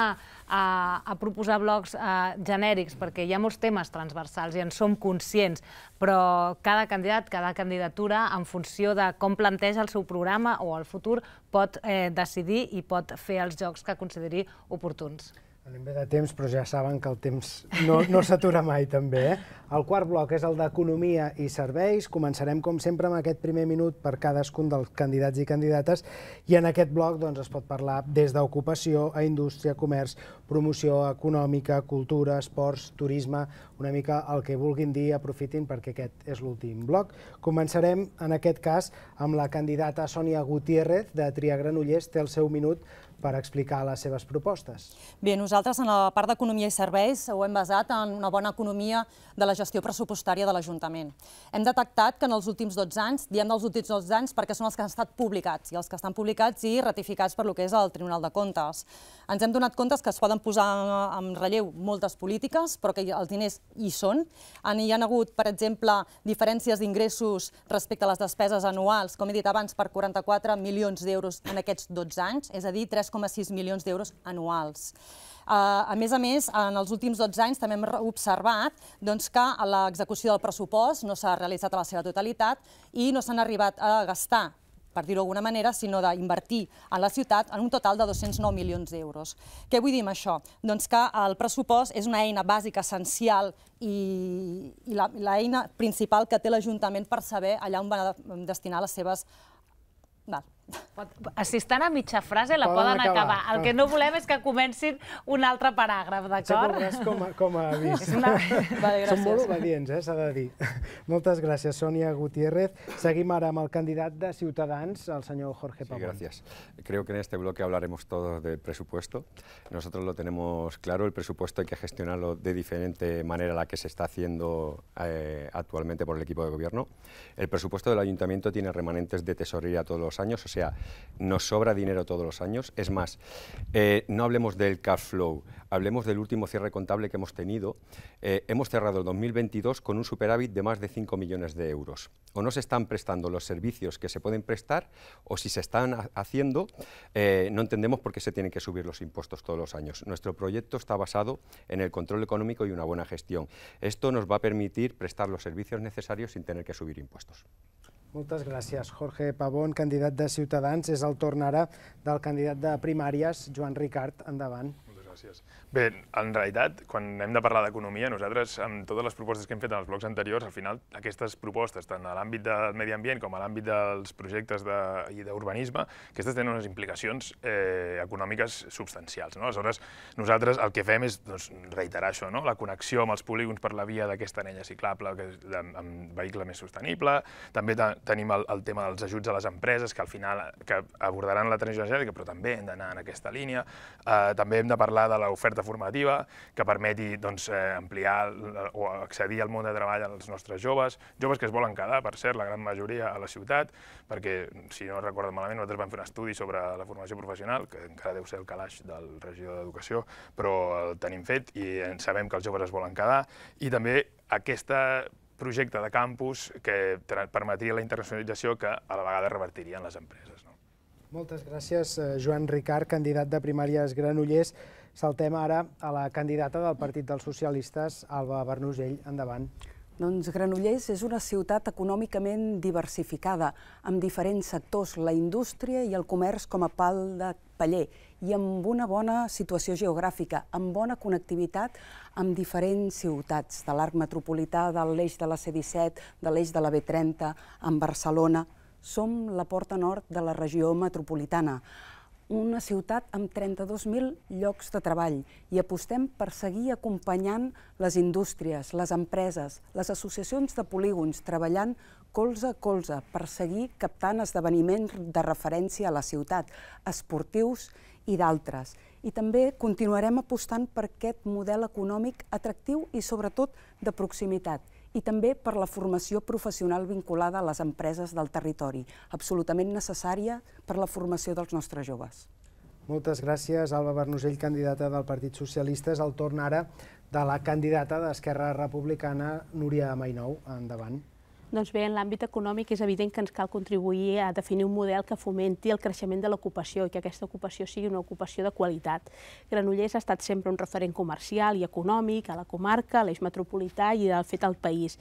a, a proposar blocs eh, genèrics, perquè hi ha molts temes transversals i en som conscients, però cada candidat, cada candidatura, en funció de com planteja el seu programa o el futur, pot eh, decidir i pot fer els jocs que consideri oportuns. Anem bé de temps, però ja saben que el temps no, no s'atura mai, també. Eh? El quart bloc és el d'Economia i Serveis. Començarem, com sempre, amb aquest primer minut per cadascun dels candidats i candidates. I en aquest bloc doncs, es pot parlar des d'ocupació a indústria, comerç, promoció econòmica, cultura, esports, turisme, una mica el que vulguin dir, aprofitin, perquè aquest és l'últim bloc. Començarem, en aquest cas, amb la candidata Sònia Gutiérrez, de Tria Granollers. Té el seu minut per explicar les seves propostes? Bé, nosaltres en la part d'Economia i Serveis ho hem basat en una bona economia de la gestió pressupostària de l'Ajuntament. Hem detectat que en els últims 12 anys, diem dels últims 12 anys perquè són els que han estat publicats, i els que estan publicats i ratificats per lo que és el Tribunal de Comptes. Ens hem donat comptes que es poden posar en relleu moltes polítiques, però que els diners hi són. Hi ha hagut, per exemple, diferències d'ingressos respecte a les despeses anuals, com he dit abans, per 44 milions d'euros en aquests 12 anys, és a dir, 3 3,6 milions d'euros anuals. Uh, a més a més, en els últims 12 anys també hem observat doncs, que l'execució del pressupost no s'ha realitzat a la seva totalitat i no s'han arribat a gastar per dir-ho d'alguna manera, sinó d'invertir en la ciutat en un total de 209 milions d'euros. Què vull dir amb això? Doncs que el pressupost és una eina bàsica, essencial i, i l'eina principal que té l'Ajuntament per saber allà on van destinar les seves... Val. están a mitja frase la puedan acabar. al que no volem es que comencin un altre paràgraf, em d'acord? com a, com una... vale, Són molt obedients, eh, s'ha de dir. Gutiérrez. Seguim ara amb el candidat de Ciutadans, el Jorge Pabón. Sí, gracias. Creo que en este bloque hablaremos todos del presupuesto. Nosotros lo tenemos claro, el presupuesto hay que gestionarlo de diferente manera a la que se está haciendo eh, actualmente por el equipo de gobierno. El presupuesto del ayuntamiento tiene remanentes de tesorería todos los años, o o sea, nos sobra dinero todos los años. Es más, eh, no hablemos del cash flow, hablemos del último cierre contable que hemos tenido. Eh, hemos cerrado el 2022 con un superávit de más de 5 millones de euros. O no se están prestando los servicios que se pueden prestar, o si se están haciendo, eh, no entendemos por qué se tienen que subir los impuestos todos los años. Nuestro proyecto está basado en el control económico y una buena gestión. Esto nos va a permitir prestar los servicios necesarios sin tener que subir impuestos. Moltes gràcies. Jorge Pavón, candidat de Ciutadans. És el torn ara del candidat de primàries, Joan Ricard. Endavant. Moltes gràcies. Bé, en realitat, quan hem de parlar d'economia, nosaltres, amb totes les propostes que hem fet en els blocs anteriors, al final, aquestes propostes, tant a l'àmbit del medi ambient com a l'àmbit dels projectes de, i d'urbanisme, aquestes tenen unes implicacions eh, econòmiques substancials. No? Aleshores, nosaltres el que fem és doncs, reiterar això, no? la connexió amb els polígons per la via d'aquesta anella ciclable, que és de, amb vehicle més sostenible, també tenim el, el tema dels ajuts a les empreses, que al final que abordaran la transició energètica, però també hem d'anar en aquesta línia. Eh, també hem de parlar de l'oferta oferta formativa que permeti doncs, eh, ampliar o accedir al món de treball als nostres joves, joves que es volen quedar, per cert, la gran majoria a la ciutat, perquè, si no recordo malament, nosaltres vam fer un estudi sobre la formació professional, que encara deu ser el calaix del regió d'Educació, però el tenim fet i en sabem que els joves es volen quedar, i també aquesta projecte de campus que permetria la internacionalització que a la vegada revertirien les empreses. No? Moltes gràcies, eh, Joan Ricard, candidat de primàries Granollers. Saltem ara a la candidata del Partit dels Socialistes, Alba Bernusell. Endavant. Doncs Granollers és una ciutat econòmicament diversificada, amb diferents sectors, la indústria i el comerç com a pal de paller, i amb una bona situació geogràfica, amb bona connectivitat amb diferents ciutats, de l'arc metropolità, de l'eix de la C-17, de l'eix de la B-30, amb Barcelona. Som la porta nord de la regió metropolitana una ciutat amb 32.000 llocs de treball i apostem per seguir acompanyant les indústries, les empreses, les associacions de polígons, treballant colze a colze per seguir captant esdeveniments de referència a la ciutat, esportius i d'altres. I també continuarem apostant per aquest model econòmic atractiu i, sobretot, de proximitat, i també per la formació professional vinculada a les empreses del territori, absolutament necessària per la formació dels nostres joves. Moltes gràcies, Alba Bernusell, candidata del Partit Socialista. És el torn ara de la candidata d'Esquerra Republicana, Núria Mainou. Endavant. Doncs bé, en l'àmbit econòmic és evident que ens cal contribuir a definir un model que fomenti el creixement de l'ocupació i que aquesta ocupació sigui una ocupació de qualitat. Granollers ha estat sempre un referent comercial i econòmic a la comarca, a l'eix metropolità i, de fet, al país.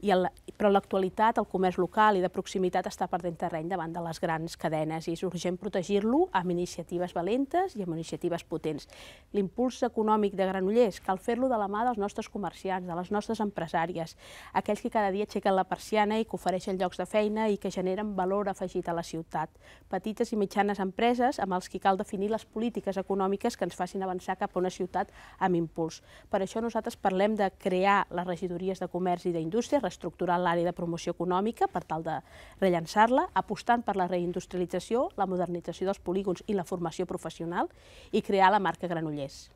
I el, però l'actualitat, el comerç local i de proximitat està perdent terreny davant de les grans cadenes i és urgent protegir-lo amb iniciatives valentes i amb iniciatives potents. L'impuls econòmic de Granollers cal fer-lo de la mà dels nostres comerciants, de les nostres empresàries, aquells que cada dia aixequen la persiana i que ofereixen llocs de feina i que generen valor afegit a la ciutat. Petites i mitjanes empreses amb els que cal definir les polítiques econòmiques que ens facin avançar cap a una ciutat amb impuls. Per això nosaltres parlem de crear les regidories de comerç i d'indústria, reestructurant l'àrea de promoció econòmica per tal de rellençar la apostant per la reindustrialització, la modernització dels polígons i la formació professional i crear la marca Granollers.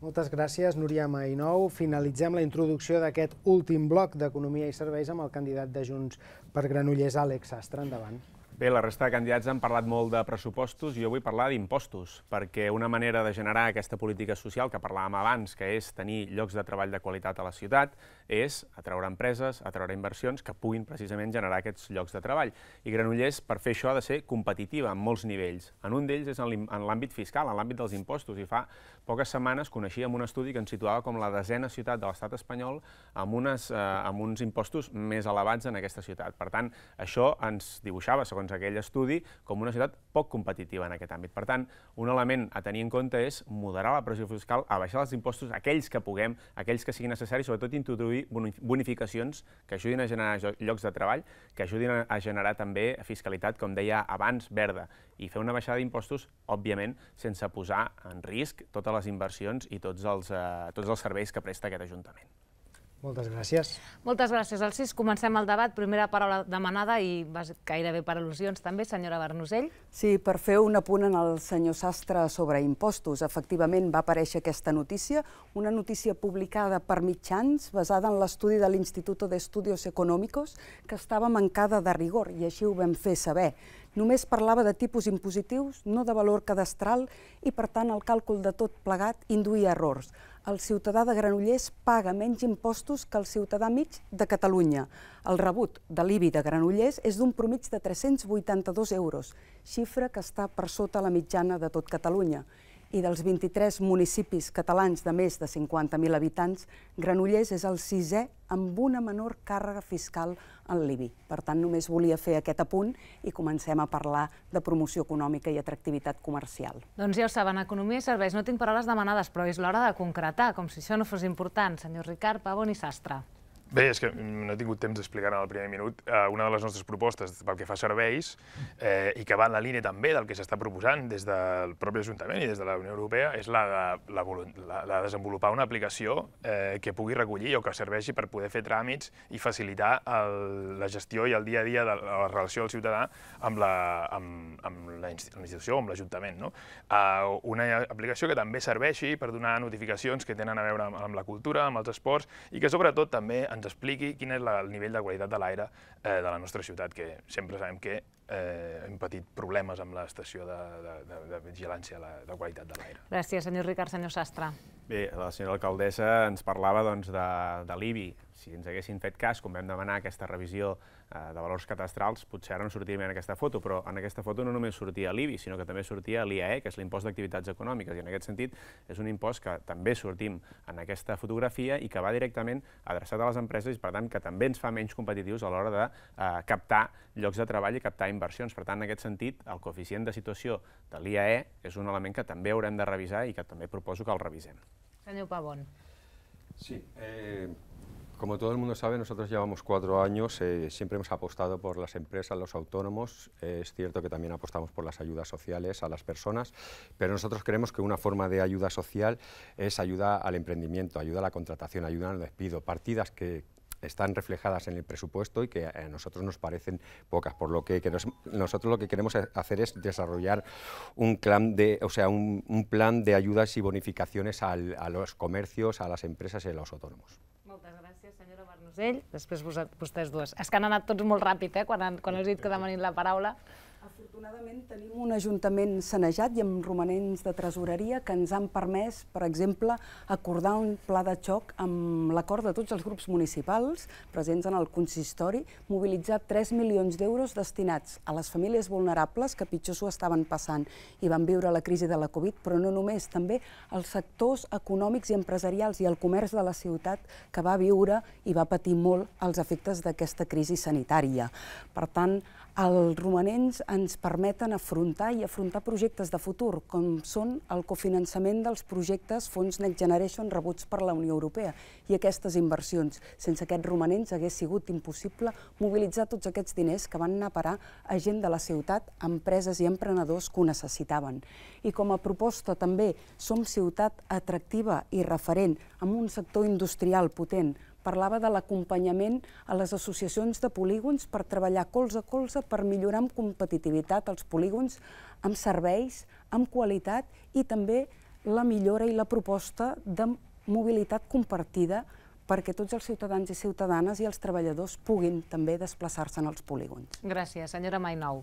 Moltes gràcies, Núria Mainou. Finalitzem la introducció d'aquest últim bloc d'Economia i Serveis amb el candidat de Junts per Granollers, Àlex Sastre. Endavant. Bé, la resta de candidats han parlat molt de pressupostos i jo vull parlar d'impostos, perquè una manera de generar aquesta política social que parlàvem abans, que és tenir llocs de treball de qualitat a la ciutat, és atraure empreses, atraure inversions que puguin precisament generar aquests llocs de treball. I Granollers, per fer això, ha de ser competitiva en molts nivells. En un d'ells és en l'àmbit fiscal, en l'àmbit dels impostos, i fa poques setmanes coneixíem un estudi que ens situava com la desena ciutat de l'estat espanyol amb, unes, eh, amb uns impostos més elevats en aquesta ciutat. Per tant, això ens dibuixava, segons aquell estudi, com una ciutat poc competitiva en aquest àmbit. Per tant, un element a tenir en compte és moderar la pressió fiscal, abaixar els impostos, aquells que puguem, aquells que siguin necessaris, sobretot introduir bonificacions que ajudin a generar llocs de treball, que ajudin a generar també fiscalitat, com deia abans, verda, i fer una baixada d'impostos, òbviament, sense posar en risc totes les inversions i tots els, eh, tots els serveis que presta aquest Ajuntament. Moltes gràcies. Moltes gràcies, Alcís. Comencem el debat. Primera paraula demanada i gairebé per al·lusions també, senyora Bernusell. Sí, per fer un apunt en el senyor Sastre sobre impostos. Efectivament, va aparèixer aquesta notícia, una notícia publicada per mitjans basada en l'estudi de l'Instituto de Estudios Económicos que estava mancada de rigor i així ho vam fer saber només parlava de tipus impositius, no de valor cadastral, i per tant el càlcul de tot plegat induïa errors el ciutadà de Granollers paga menys impostos que el ciutadà mig de Catalunya. El rebut de l'IBI de Granollers és d'un promig de 382 euros, xifra que està per sota la mitjana de tot Catalunya i dels 23 municipis catalans de més de 50.000 habitants, Granollers és el sisè amb una menor càrrega fiscal en l'IBI. Per tant, només volia fer aquest apunt i comencem a parlar de promoció econòmica i atractivitat comercial. Doncs ja ho saben, Economia i Serveis, no tinc paraules demanades, però és l'hora de concretar, com si això no fos important. Senyor Ricard, Pavon i Sastre. Bé, és que mm, no he tingut temps d'explicar en el primer minut eh, una de les nostres propostes pel que fa a serveis eh, i que va en la línia també del que s'està proposant des del propi Ajuntament i des de la Unió Europea és la de, la, la de desenvolupar una aplicació eh, que pugui recollir o que serveixi per poder fer tràmits i facilitar el, la gestió i el dia a dia de la relació del ciutadà amb la, amb, amb la institució, amb l'Ajuntament. No? Eh, una aplicació que també serveixi per donar notificacions que tenen a veure amb, amb la cultura, amb els esports i que sobretot també ens ens expliqui quin és la, el nivell de qualitat de l'aire eh, de la nostra ciutat, que sempre sabem que eh, hem patit problemes amb l'estació de, de, de, de vigilància la, de qualitat de l'aire. Gràcies, senyor Ricard, senyor Sastre. Bé, la senyora alcaldessa ens parlava doncs, de, de l'IBI, si ens haguessin fet cas, quan vam demanar aquesta revisió eh, de valors catastrals, potser ara no sortiria en aquesta foto, però en aquesta foto no només sortia l'IBI, sinó que també sortia l'IAE, que és l'impost d'activitats econòmiques, i en aquest sentit és un impost que també sortim en aquesta fotografia i que va directament adreçat a les empreses i, per tant, que també ens fa menys competitius a l'hora de eh, captar llocs de treball i captar inversions. Per tant, en aquest sentit, el coeficient de situació de l'IAE és un element que també haurem de revisar i que també proposo que el revisem. Senyor Pavon. Sí, eh, Como todo el mundo sabe, nosotros llevamos cuatro años, eh, siempre hemos apostado por las empresas, los autónomos, eh, es cierto que también apostamos por las ayudas sociales a las personas, pero nosotros creemos que una forma de ayuda social es ayuda al emprendimiento, ayuda a la contratación, ayuda al despido, partidas que están reflejadas en el presupuesto y que a nosotros nos parecen pocas, por lo que, nosotros lo que queremos hacer es desarrollar un, plan de, o sea, un, plan de ayudas y bonificaciones a los comercios, a las empresas y a los autónomos. Moltes gràcies, senyora Bernusell. Després vostès dues. És que han anat tots molt ràpid, eh, quan, han, quan els he dit que demanin la paraula afortunadament tenim un ajuntament sanejat i amb romanents de tresoreria que ens han permès, per exemple, acordar un pla de xoc amb l'acord de tots els grups municipals presents en el consistori, mobilitzar 3 milions d'euros destinats a les famílies vulnerables que pitjor s'ho estaven passant i van viure la crisi de la Covid, però no només, també als sectors econòmics i empresarials i al comerç de la ciutat que va viure i va patir molt els efectes d'aquesta crisi sanitària. Per tant, els romanents ens permeten afrontar i afrontar projectes de futur, com són el cofinançament dels projectes Fons Next Generation rebuts per la Unió Europea i aquestes inversions. Sense aquests romanents hagués sigut impossible mobilitzar tots aquests diners que van anar a parar a gent de la ciutat, empreses i emprenedors que ho necessitaven. I com a proposta també som ciutat atractiva i referent amb un sector industrial potent, parlava de l'acompanyament a les associacions de polígons per treballar colze a colze per millorar amb competitivitat els polígons, amb serveis, amb qualitat i també la millora i la proposta de mobilitat compartida perquè tots els ciutadans i ciutadanes i els treballadors puguin també desplaçar-se en els polígons. Gràcies, senyora Mainou.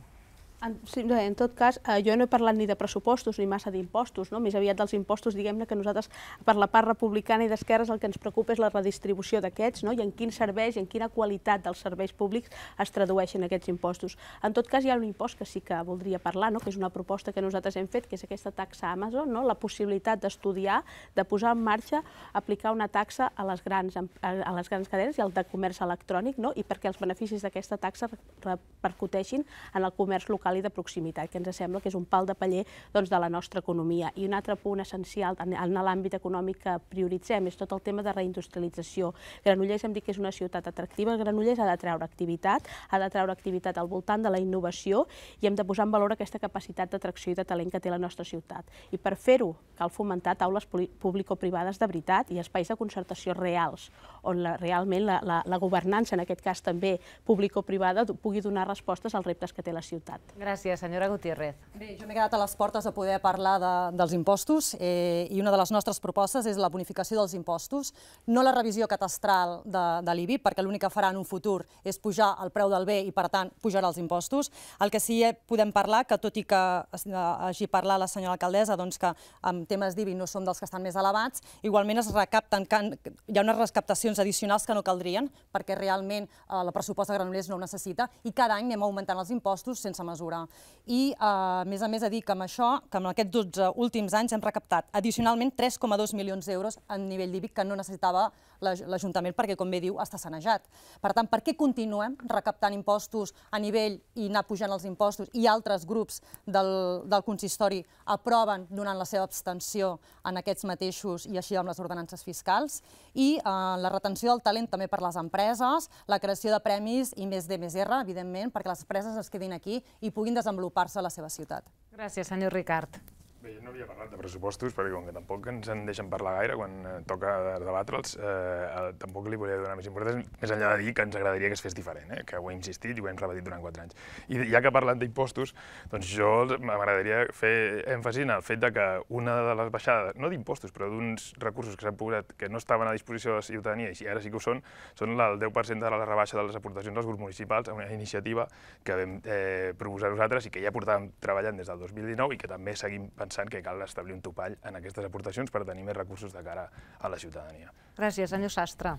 En, sí, en tot cas, eh, jo no he parlat ni de pressupostos ni massa d'impostos, no? més aviat dels impostos, diguem-ne que nosaltres, per la part republicana i d'esquerres, el que ens preocupa és la redistribució d'aquests no? i en quins serveis i en quina qualitat dels serveis públics es tradueixen aquests impostos. En tot cas, hi ha un impost que sí que voldria parlar, no? que és una proposta que nosaltres hem fet, que és aquesta taxa Amazon, no? la possibilitat d'estudiar, de posar en marxa, aplicar una taxa a les grans, a les grans cadenes i al de comerç electrònic, no? i perquè els beneficis d'aquesta taxa repercuteixin en el comerç local municipal i de proximitat, que ens sembla que és un pal de paller doncs, de la nostra economia. I un altre punt essencial en, en l'àmbit econòmic que prioritzem és tot el tema de reindustrialització. Granollers hem dit que és una ciutat atractiva, Granollers ha de treure activitat, ha de treure activitat al voltant de la innovació i hem de posar en valor aquesta capacitat d'atracció i de talent que té la nostra ciutat. I per fer-ho cal fomentar taules público-privades de veritat i espais de concertació reals, on la, realment la, la, la governança, en aquest cas també público-privada, pugui donar respostes als reptes que té la ciutat. Gràcies, senyora Gutiérrez. Bé, jo m'he quedat a les portes a poder parlar de, dels impostos eh, i una de les nostres propostes és la bonificació dels impostos, no la revisió catastral de, de l'IBI, perquè l'únic que farà en un futur és pujar el preu del bé i, per tant, pujar els impostos. El que sí que podem parlar, que tot i que eh, hagi parlat la senyora alcaldessa, doncs que amb temes d'IBI no som dels que estan més elevats, igualment es recapten, hi ha unes recaptacions addicionals que no caldrien, perquè realment eh, la pressupost de Granollers no ho necessita, i cada any anem augmentant els impostos sense mesura mesura. I, eh, a més a més, a dir que amb això, que amb aquests 12 últims anys hem recaptat addicionalment 3,2 milions d'euros a nivell d'IBIC que no necessitava l'Ajuntament perquè, com bé diu, està sanejat. Per tant, per què continuem recaptant impostos a nivell i anar pujant els impostos i altres grups del, del consistori aproven donant la seva abstenció en aquests mateixos i així amb les ordenances fiscals? I eh, la retenció del talent també per les empreses, la creació de premis i més D més R, evidentment, perquè les empreses es quedin aquí i puguin desenvolupar-se a la seva ciutat. Gràcies, senyor Ricard. Bé, jo no havia parlat de pressupostos, perquè com que tampoc ens en deixen parlar gaire quan eh, toca debatre'ls, eh, tampoc li volia donar més importància, més enllà de dir que ens agradaria que es fes diferent, eh, que ho hem insistit i ho hem repetit durant quatre anys. I ja que parlant d'impostos, doncs jo m'agradaria fer èmfasi en el fet de que una de les baixades, no d'impostos, però d'uns recursos que s'han posat que no estaven a disposició de la ciutadania i ara sí que ho són, són el 10% de la rebaixa de les aportacions dels grups municipals, una iniciativa que vam eh, proposar nosaltres i que ja portàvem treballant des del 2019 i que també seguim pensant pensant que cal establir un topall en aquestes aportacions per tenir més recursos de cara a la ciutadania. Gràcies, senyor Sastre.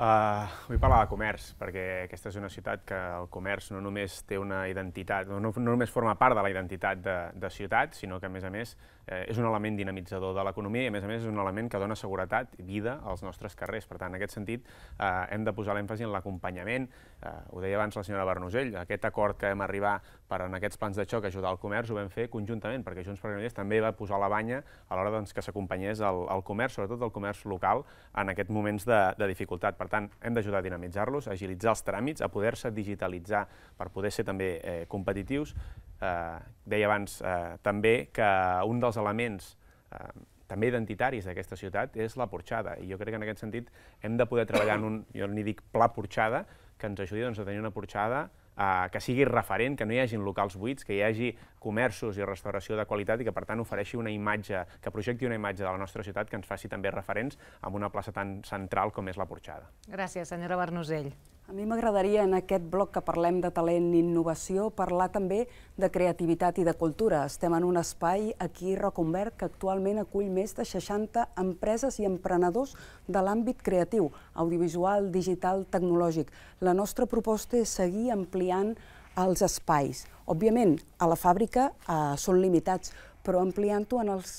Uh, vull parlar de comerç, perquè aquesta és una ciutat que el comerç no només té una identitat, no, no només forma part de la identitat de, de ciutat, sinó que, a més a més, eh, és un element dinamitzador de l'economia i, a més a més, és un element que dona seguretat i vida als nostres carrers. Per tant, en aquest sentit, eh, hem de posar l'èmfasi en l'acompanyament. Eh, ho deia abans la senyora Bernosell, aquest acord que hem arribat per en aquests plans de xoc ajudar al comerç ho vam fer conjuntament, perquè Junts per Granollers també va posar la banya a l'hora doncs, que s'acompanyés el, el comerç, sobretot el comerç local, en aquests moments de, de dificultat. Per tant, hem d'ajudar a dinamitzar-los, a agilitzar els tràmits, a poder-se digitalitzar per poder ser també eh, competitius. Eh, deia abans eh, també que un dels elements eh, també identitaris d'aquesta ciutat és la porxada, i jo crec que en aquest sentit hem de poder treballar en un, jo n'hi dic, pla porxada, que ens ajudi doncs, a tenir una porxada eh, que sigui referent, que no hi hagin locals buits, que hi hagi comerços i restauració de qualitat i que, per tant, ofereixi una imatge, que projecti una imatge de la nostra ciutat que ens faci també referents amb una plaça tan central com és la Porxada. Gràcies, senyora Bernosell. A mi m'agradaria, en aquest bloc que parlem de talent i innovació, parlar també de creativitat i de cultura. Estem en un espai aquí, Reconvert, que actualment acull més de 60 empreses i emprenedors de l'àmbit creatiu, audiovisual, digital, tecnològic. La nostra proposta és seguir ampliant als espais. Òbviament, a la fàbrica eh, són limitats, però ampliant-ho en els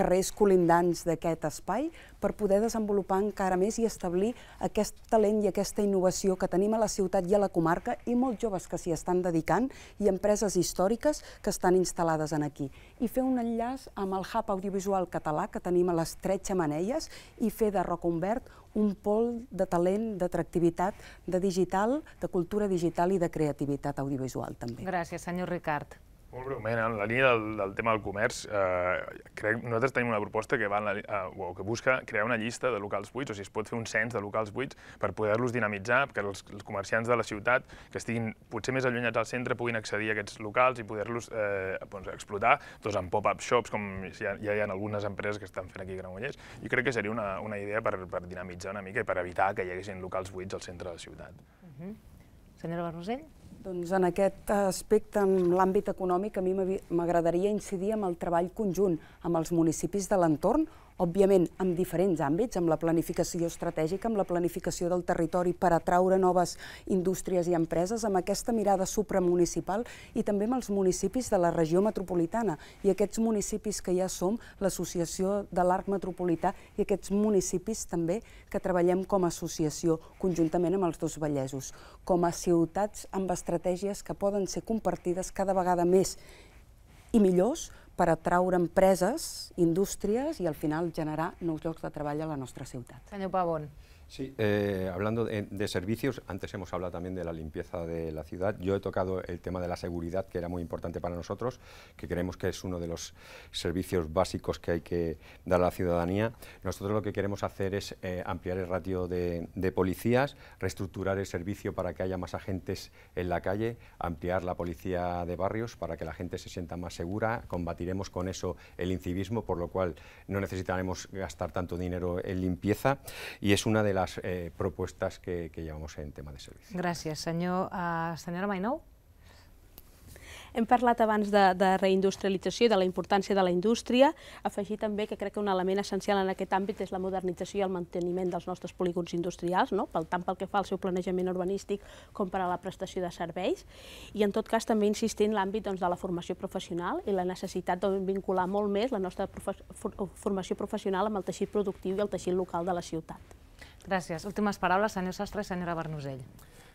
carrers colindants d'aquest espai per poder desenvolupar encara més i establir aquest talent i aquesta innovació que tenim a la ciutat i a la comarca i molts joves que s'hi estan dedicant i empreses històriques que estan instal·lades en aquí. I fer un enllaç amb el hub audiovisual català que tenim a les 13 Manelles i fer de Roconvert un pol de talent, d'atractivitat, de digital, de cultura digital i de creativitat audiovisual també. Gràcies, senyor Ricard. Molt breument, eh, en la línia del, del tema del comerç, eh, crec, nosaltres tenim una proposta que, va en la, eh, o que busca crear una llista de locals buits, o si sigui, es pot fer un cens de locals buits per poder-los dinamitzar, que els, els comerciants de la ciutat, que estiguin potser més allunyats al centre, puguin accedir a aquests locals i poder-los eh, doncs, explotar doncs, en pop-up shops, com ja, ja hi ha algunes empreses que estan fent aquí a Granollers. I crec que seria una, una idea per, per dinamitzar una mica i per evitar que hi haguessin locals buits al centre de la ciutat. Uh mhm. -huh. Senyora Barrosell? Doncs en aquest aspecte, en l'àmbit econòmic, a mi m'agradaria incidir amb el treball conjunt amb els municipis de l'entorn òbviament en diferents àmbits, amb la planificació estratègica, amb la planificació del territori per atraure noves indústries i empreses, amb aquesta mirada supramunicipal i també amb els municipis de la regió metropolitana. I aquests municipis que ja som, l'Associació de l'Arc Metropolità i aquests municipis també que treballem com a associació conjuntament amb els dos Vallesos, com a ciutats amb estratègies que poden ser compartides cada vegada més i millors per atraure empreses, indústries i al final generar nous llocs de treball a la nostra ciutat. Senyor Pavón. Sí, eh, hablando de, servicios, antes hemos hablado también de la limpieza de la ciudad. Yo he tocado el tema de la seguridad, que era muy importante para nosotros, que creemos que es uno de los servicios básicos que hay que dar a la ciudadanía. Nosotros lo que queremos hacer es eh, ampliar el ratio de, policías, reestructurar el servicio para que haya más agentes en la calle, ampliar la policía de barrios para que la gente se sienta más segura. Combatiremos con eso el incivismo, por lo cual no necesitaremos gastar tanto dinero en limpieza. Y es una de las las eh, propuestas que, que, llevamos en tema de servicios. Gràcies. Senyor, uh, senyora Mainou? Hem parlat abans de, de reindustrialització i de la importància de la indústria. Afegir també que crec que un element essencial en aquest àmbit és la modernització i el manteniment dels nostres polígons industrials, no? pel, tant pel que fa al seu planejament urbanístic com per a la prestació de serveis. I en tot cas també insistir en l'àmbit doncs, de la formació professional i la necessitat de vincular molt més la nostra profe formació professional amb el teixit productiu i el teixit local de la ciutat. Gràcies. Últimes paraules, senyor Sastre i senyora Bernusell.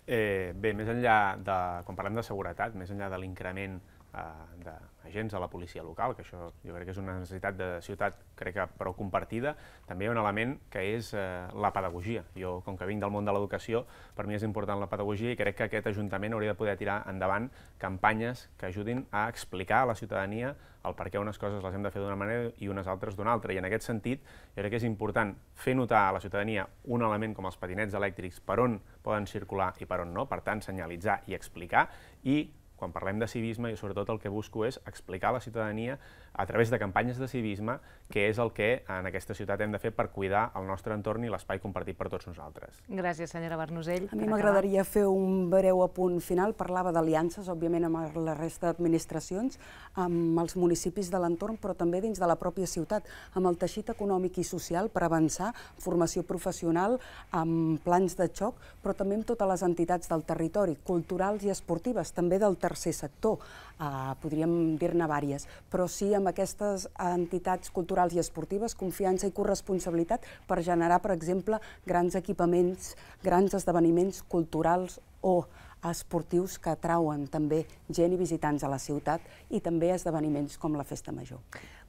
Eh, bé, més enllà de, quan parlem de seguretat, més enllà de l'increment eh, de, agents de la policia local, que això jo crec que és una necessitat de ciutat, crec que prou compartida, també hi ha un element que és eh, la pedagogia. Jo, com que vinc del món de l'educació, per mi és important la pedagogia i crec que aquest Ajuntament hauria de poder tirar endavant campanyes que ajudin a explicar a la ciutadania el per què unes coses les hem de fer d'una manera i unes altres d'una altra. I en aquest sentit, jo crec que és important fer notar a la ciutadania un element com els patinets elèctrics, per on poden circular i per on no, per tant, senyalitzar i explicar, i quan parlem de civisme, jo sobretot el que busco és explicar a la ciutadania a través de campanyes de civisme, que és el que en aquesta ciutat hem de fer per cuidar el nostre entorn i l'espai compartit per tots nosaltres. Gràcies, senyora Bernusell. A mi m'agradaria fer un breu apunt final. Parlava d'aliances, òbviament, amb la resta d'administracions, amb els municipis de l'entorn, però també dins de la pròpia ciutat, amb el teixit econòmic i social per avançar, formació professional, amb plans de xoc, però també amb totes les entitats del territori, culturals i esportives, també del tercer sector, eh, podríem dir-ne vàries, però sí amb amb aquestes entitats culturals i esportives confiança i corresponsabilitat per generar, per exemple, grans equipaments, grans esdeveniments culturals o esportius que atrauen també gent i visitants a la ciutat i també esdeveniments com la Festa Major.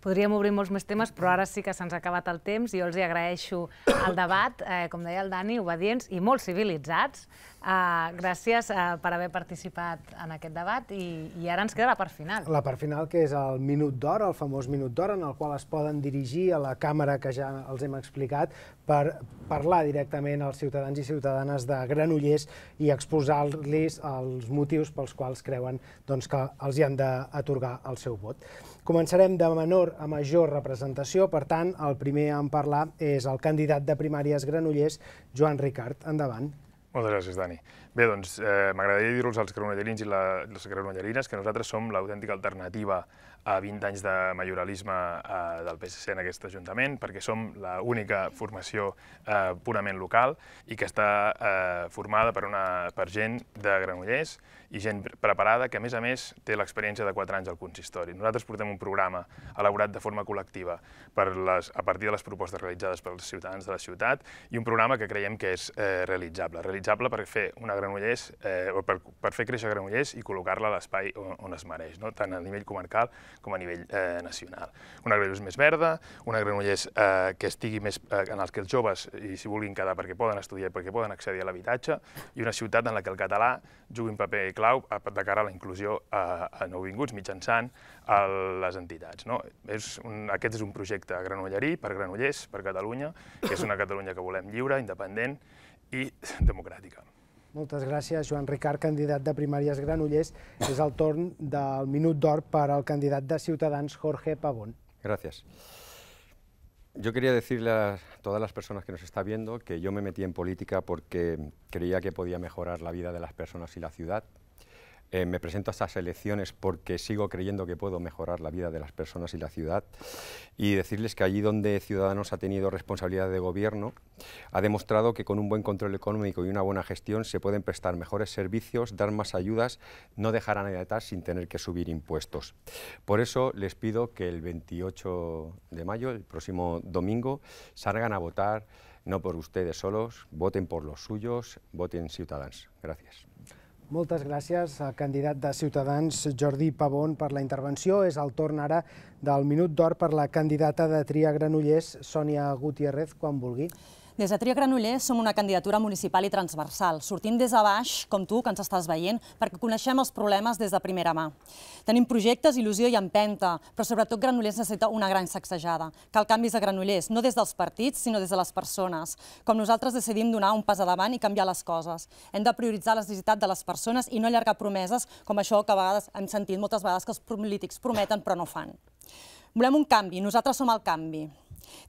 Podríem obrir molts més temes, però ara sí que se'ns ha acabat el temps. i Jo els hi agraeixo el debat, eh, com deia el Dani, obedients i molt civilitzats. Uh, gràcies uh, per haver participat en aquest debat i, i ara ens queda la part final. La part final, que és el minut d'or, el famós minut d'or, en el qual es poden dirigir a la càmera que ja els hem explicat per parlar directament als ciutadans i ciutadanes de Granollers i exposar-los els motius pels quals creuen doncs, que els hi han d'atorgar el seu vot. Començarem de menor a major representació, per tant, el primer a en parlar és el candidat de primàries Granollers, Joan Ricard. Endavant. Moltes gràcies, Dani. Bé, doncs, eh, m'agradaria dir-los als granollerins i la, les granollerines que nosaltres som l'autèntica alternativa a 20 anys de majoralisme eh, del PSC en aquest Ajuntament, perquè som l'única formació eh, purament local i que està eh, formada per, una, per gent de Granollers i gent preparada que, a més a més, té l'experiència de 4 anys al consistori. Nosaltres portem un programa elaborat de forma col·lectiva per les, a partir de les propostes realitzades pels ciutadans de la ciutat i un programa que creiem que és eh, realitzable. Realitzable per fer una Granollers, eh, o per, per fer créixer Granollers i col·locar-la a l'espai on, on es mereix, no? tant a nivell comarcal com a nivell eh, nacional. Una Granollers més verda, una Granollers eh, que estigui més, eh, en els que els joves i si vulguin quedar perquè poden estudiar, perquè poden accedir a l'habitatge, i una ciutat en la que el català jugui un paper clau de cara a la inclusió a, a nouvinguts mitjançant a les entitats. No? És un, aquest és un projecte granollerí per Granollers, per Catalunya, que és una Catalunya que volem lliure, independent i democràtica. Moltes gràcies, Joan Ricard, candidat de Primàries Granollers. És el torn del Minut d'Or per al candidat de Ciutadans, Jorge Pavón. Gràcies. Yo quería decirle a todas las personas que nos está viendo que yo me metí en política porque creía que podía mejorar la vida de las personas y la ciudad, Eh, me presento a estas elecciones porque sigo creyendo que puedo mejorar la vida de las personas y la ciudad y decirles que allí donde Ciudadanos ha tenido responsabilidad de gobierno, ha demostrado que con un buen control económico y una buena gestión se pueden prestar mejores servicios, dar más ayudas, no dejar a nadie atrás sin tener que subir impuestos. Por eso les pido que el 28 de mayo, el próximo domingo, salgan a votar no por ustedes solos, voten por los suyos, voten Ciudadanos. Gracias. Moltes gràcies al candidat de Ciutadans Jordi Pavón per la intervenció. És el torn ara del Minut d'Or per la candidata de Tria Granollers, Sònia Gutiérrez, quan vulgui. Des de Tria Granollers som una candidatura municipal i transversal. Sortim des de baix, com tu, que ens estàs veient, perquè coneixem els problemes des de primera mà. Tenim projectes, il·lusió i empenta, però sobretot Granollers necessita una gran sacsejada. Cal canvis de Granollers, no des dels partits, sinó des de les persones. Com nosaltres decidim donar un pas davant i canviar les coses. Hem de prioritzar la necessitat de les persones i no allargar promeses com això que a vegades hem sentit moltes vegades que els polítics prometen però no fan. Volem un canvi, nosaltres som el canvi.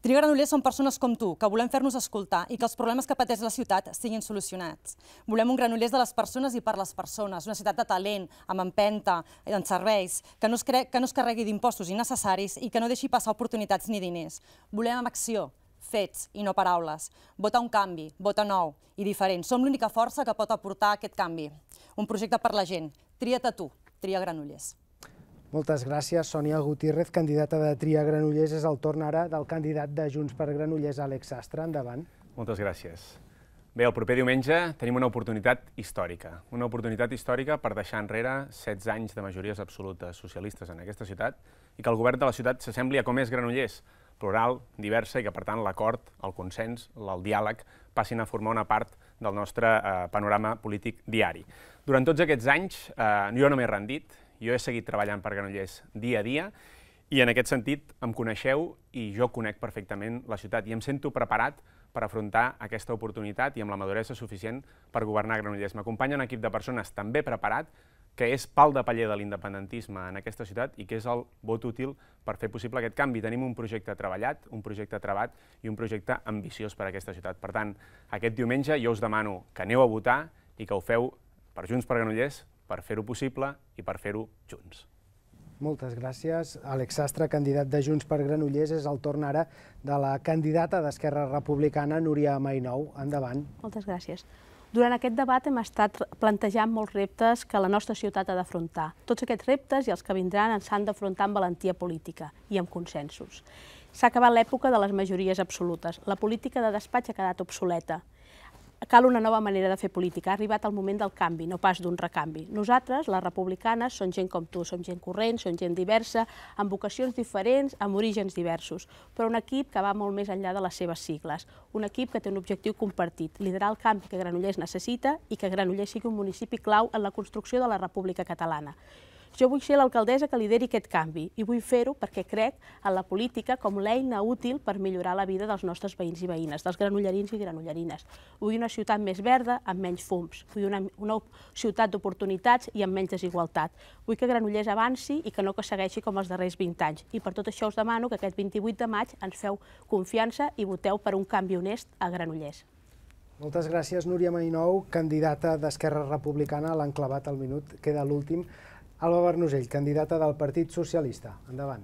Tri Granollers són persones com tu, que volem fer-nos escoltar i que els problemes que pateix la ciutat siguin solucionats. Volem un Granollers de les persones i per les persones, una ciutat de talent, amb empenta, amb serveis, que no es, cre... que no es carregui d'impostos innecessaris i que no deixi passar oportunitats ni diners. Volem amb acció, fets i no paraules. Vota un canvi, vota nou i diferent. Som l'única força que pot aportar aquest canvi. Un projecte per la gent. Tria-te tu, tria Granollers. Moltes gràcies, Sònia Gutiérrez, candidata de Tria Granollers. És el torn ara del candidat de Junts per Granollers, Àlex Sastre. Endavant. Moltes gràcies. Bé, el proper diumenge tenim una oportunitat històrica. Una oportunitat històrica per deixar enrere 16 anys de majories absolutes socialistes en aquesta ciutat i que el govern de la ciutat s'assembli a com és Granollers, plural, diversa, i que, per tant, l'acord, el consens, el diàleg, passin a formar una part del nostre eh, panorama polític diari. Durant tots aquests anys eh, jo no m'he rendit, jo he seguit treballant per Granollers dia a dia i en aquest sentit em coneixeu i jo conec perfectament la ciutat i em sento preparat per afrontar aquesta oportunitat i amb la maduresa suficient per governar Granollers. M'acompanya un equip de persones també preparat que és pal de paller de l'independentisme en aquesta ciutat i que és el vot útil per fer possible aquest canvi. Tenim un projecte treballat, un projecte trebat i un projecte ambiciós per a aquesta ciutat. Per tant, aquest diumenge jo us demano que aneu a votar i que ho feu per Junts per Granollers, per fer-ho possible i per fer-ho junts. Moltes gràcies. Àlex Sastre, candidat de Junts per Granollers, és el torn ara de la candidata d'Esquerra Republicana, Núria Mainou. Endavant. Moltes gràcies. Durant aquest debat hem estat plantejant molts reptes que la nostra ciutat ha d'afrontar. Tots aquests reptes i els que vindran ens han d'afrontar amb valentia política i amb consensos. S'ha acabat l'època de les majories absolutes. La política de despatx ha quedat obsoleta. Cal una nova manera de fer política. Ha arribat el moment del canvi, no pas d'un recanvi. Nosaltres, les republicanes, som gent com tu, som gent corrent, som gent diversa, amb vocacions diferents, amb orígens diversos, però un equip que va molt més enllà de les seves sigles. Un equip que té un objectiu compartit, liderar el canvi que Granollers necessita i que Granollers sigui un municipi clau en la construcció de la República Catalana. Jo vull ser l'alcaldessa que lideri aquest canvi i vull fer-ho perquè crec en la política com l'eina útil per millorar la vida dels nostres veïns i veïnes, dels granollerins i granollerines. Vull una ciutat més verda, amb menys fums. Vull una, una ciutat d'oportunitats i amb menys desigualtat. Vull que Granollers avanci i que no que segueixi com els darrers 20 anys. I per tot això us demano que aquest 28 de maig ens feu confiança i voteu per un canvi honest a Granollers. Moltes gràcies, Núria Maninou, candidata d'Esquerra Republicana, a l'enclavat al minut, queda l'últim. Alba Bernusell, candidata del Partit Socialista. Endavant.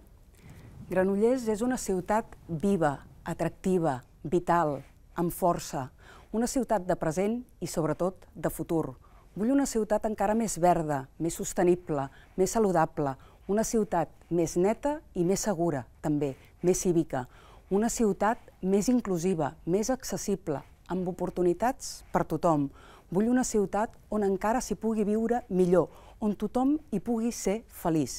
Granollers és una ciutat viva, atractiva, vital, amb força. Una ciutat de present i, sobretot, de futur. Vull una ciutat encara més verda, més sostenible, més saludable, una ciutat més neta i més segura, també, més cívica. Una ciutat més inclusiva, més accessible, amb oportunitats per tothom. Vull una ciutat on encara s'hi pugui viure millor, on tothom hi pugui ser feliç.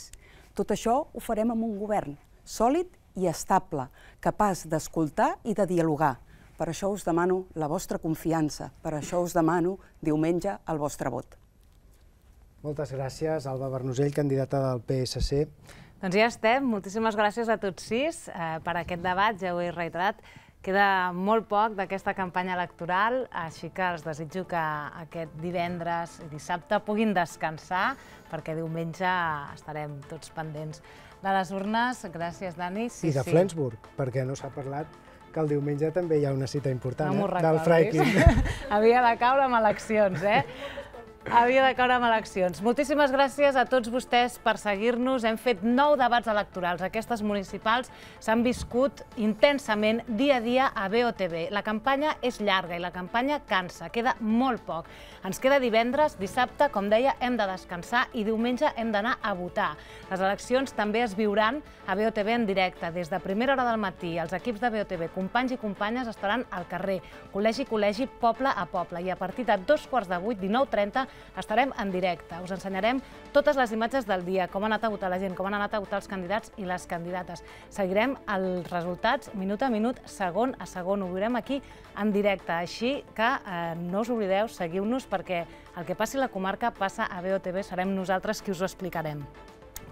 Tot això ho farem amb un govern sòlid i estable, capaç d'escoltar i de dialogar. Per això us demano la vostra confiança, per això us demano diumenge el vostre vot. Moltes gràcies, Alba Bernusell, candidata del PSC. Doncs ja estem. Moltíssimes gràcies a tots sis eh, per aquest debat, ja ho he reiterat. Queda molt poc d'aquesta campanya electoral, així que els desitjo que aquest divendres i dissabte puguin descansar, perquè diumenge estarem tots pendents de les urnes. Gràcies, Dani. Sí, I de sí. Flensburg, perquè no s'ha parlat que el diumenge també hi ha una cita important no eh? del Freikin. Havia de caure amb eleccions, eh? havia d'acabar amb eleccions. Moltíssimes gràcies a tots vostès per seguir-nos. Hem fet nou debats electorals. Aquestes municipals s'han viscut intensament dia a dia a BOTV. La campanya és llarga i la campanya cansa, queda molt poc. Ens queda divendres, dissabte, com deia, hem de descansar i diumenge hem d'anar a votar. Les eleccions també es viuran a BOTV en directe. Des de primera hora del matí, els equips de BOTV, companys i companyes, estaran al carrer, col·legi, col·legi, poble a poble. I a partir de dos quarts de vuit, 19.30, estarem en directe. Us ensenyarem totes les imatges del dia, com ha anat a votar la gent, com han anat a votar els candidats i les candidates. Seguirem els resultats minut a minut, segon a segon. Ho veurem aquí en directe. Així que eh, no us oblideu, seguiu-nos perquè el que passi a la comarca passa a BOTV. Serem nosaltres qui us ho explicarem.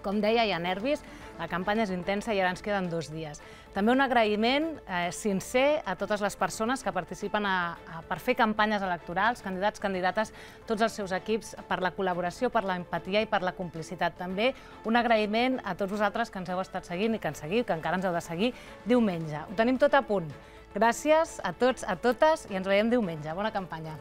Com deia, hi ha nervis, la campanya és intensa i ara ens queden dos dies. També un agraïment eh, sincer a totes les persones que participen a, a, per fer campanyes electorals, candidats, candidates, tots els seus equips, per la col·laboració, per l'empatia i per la complicitat. També un agraïment a tots vosaltres que ens heu estat seguint i que ens seguiu, que encara ens heu de seguir diumenge. Ho tenim tot a punt. Gràcies a tots, a totes, i ens veiem diumenge. Bona campanya.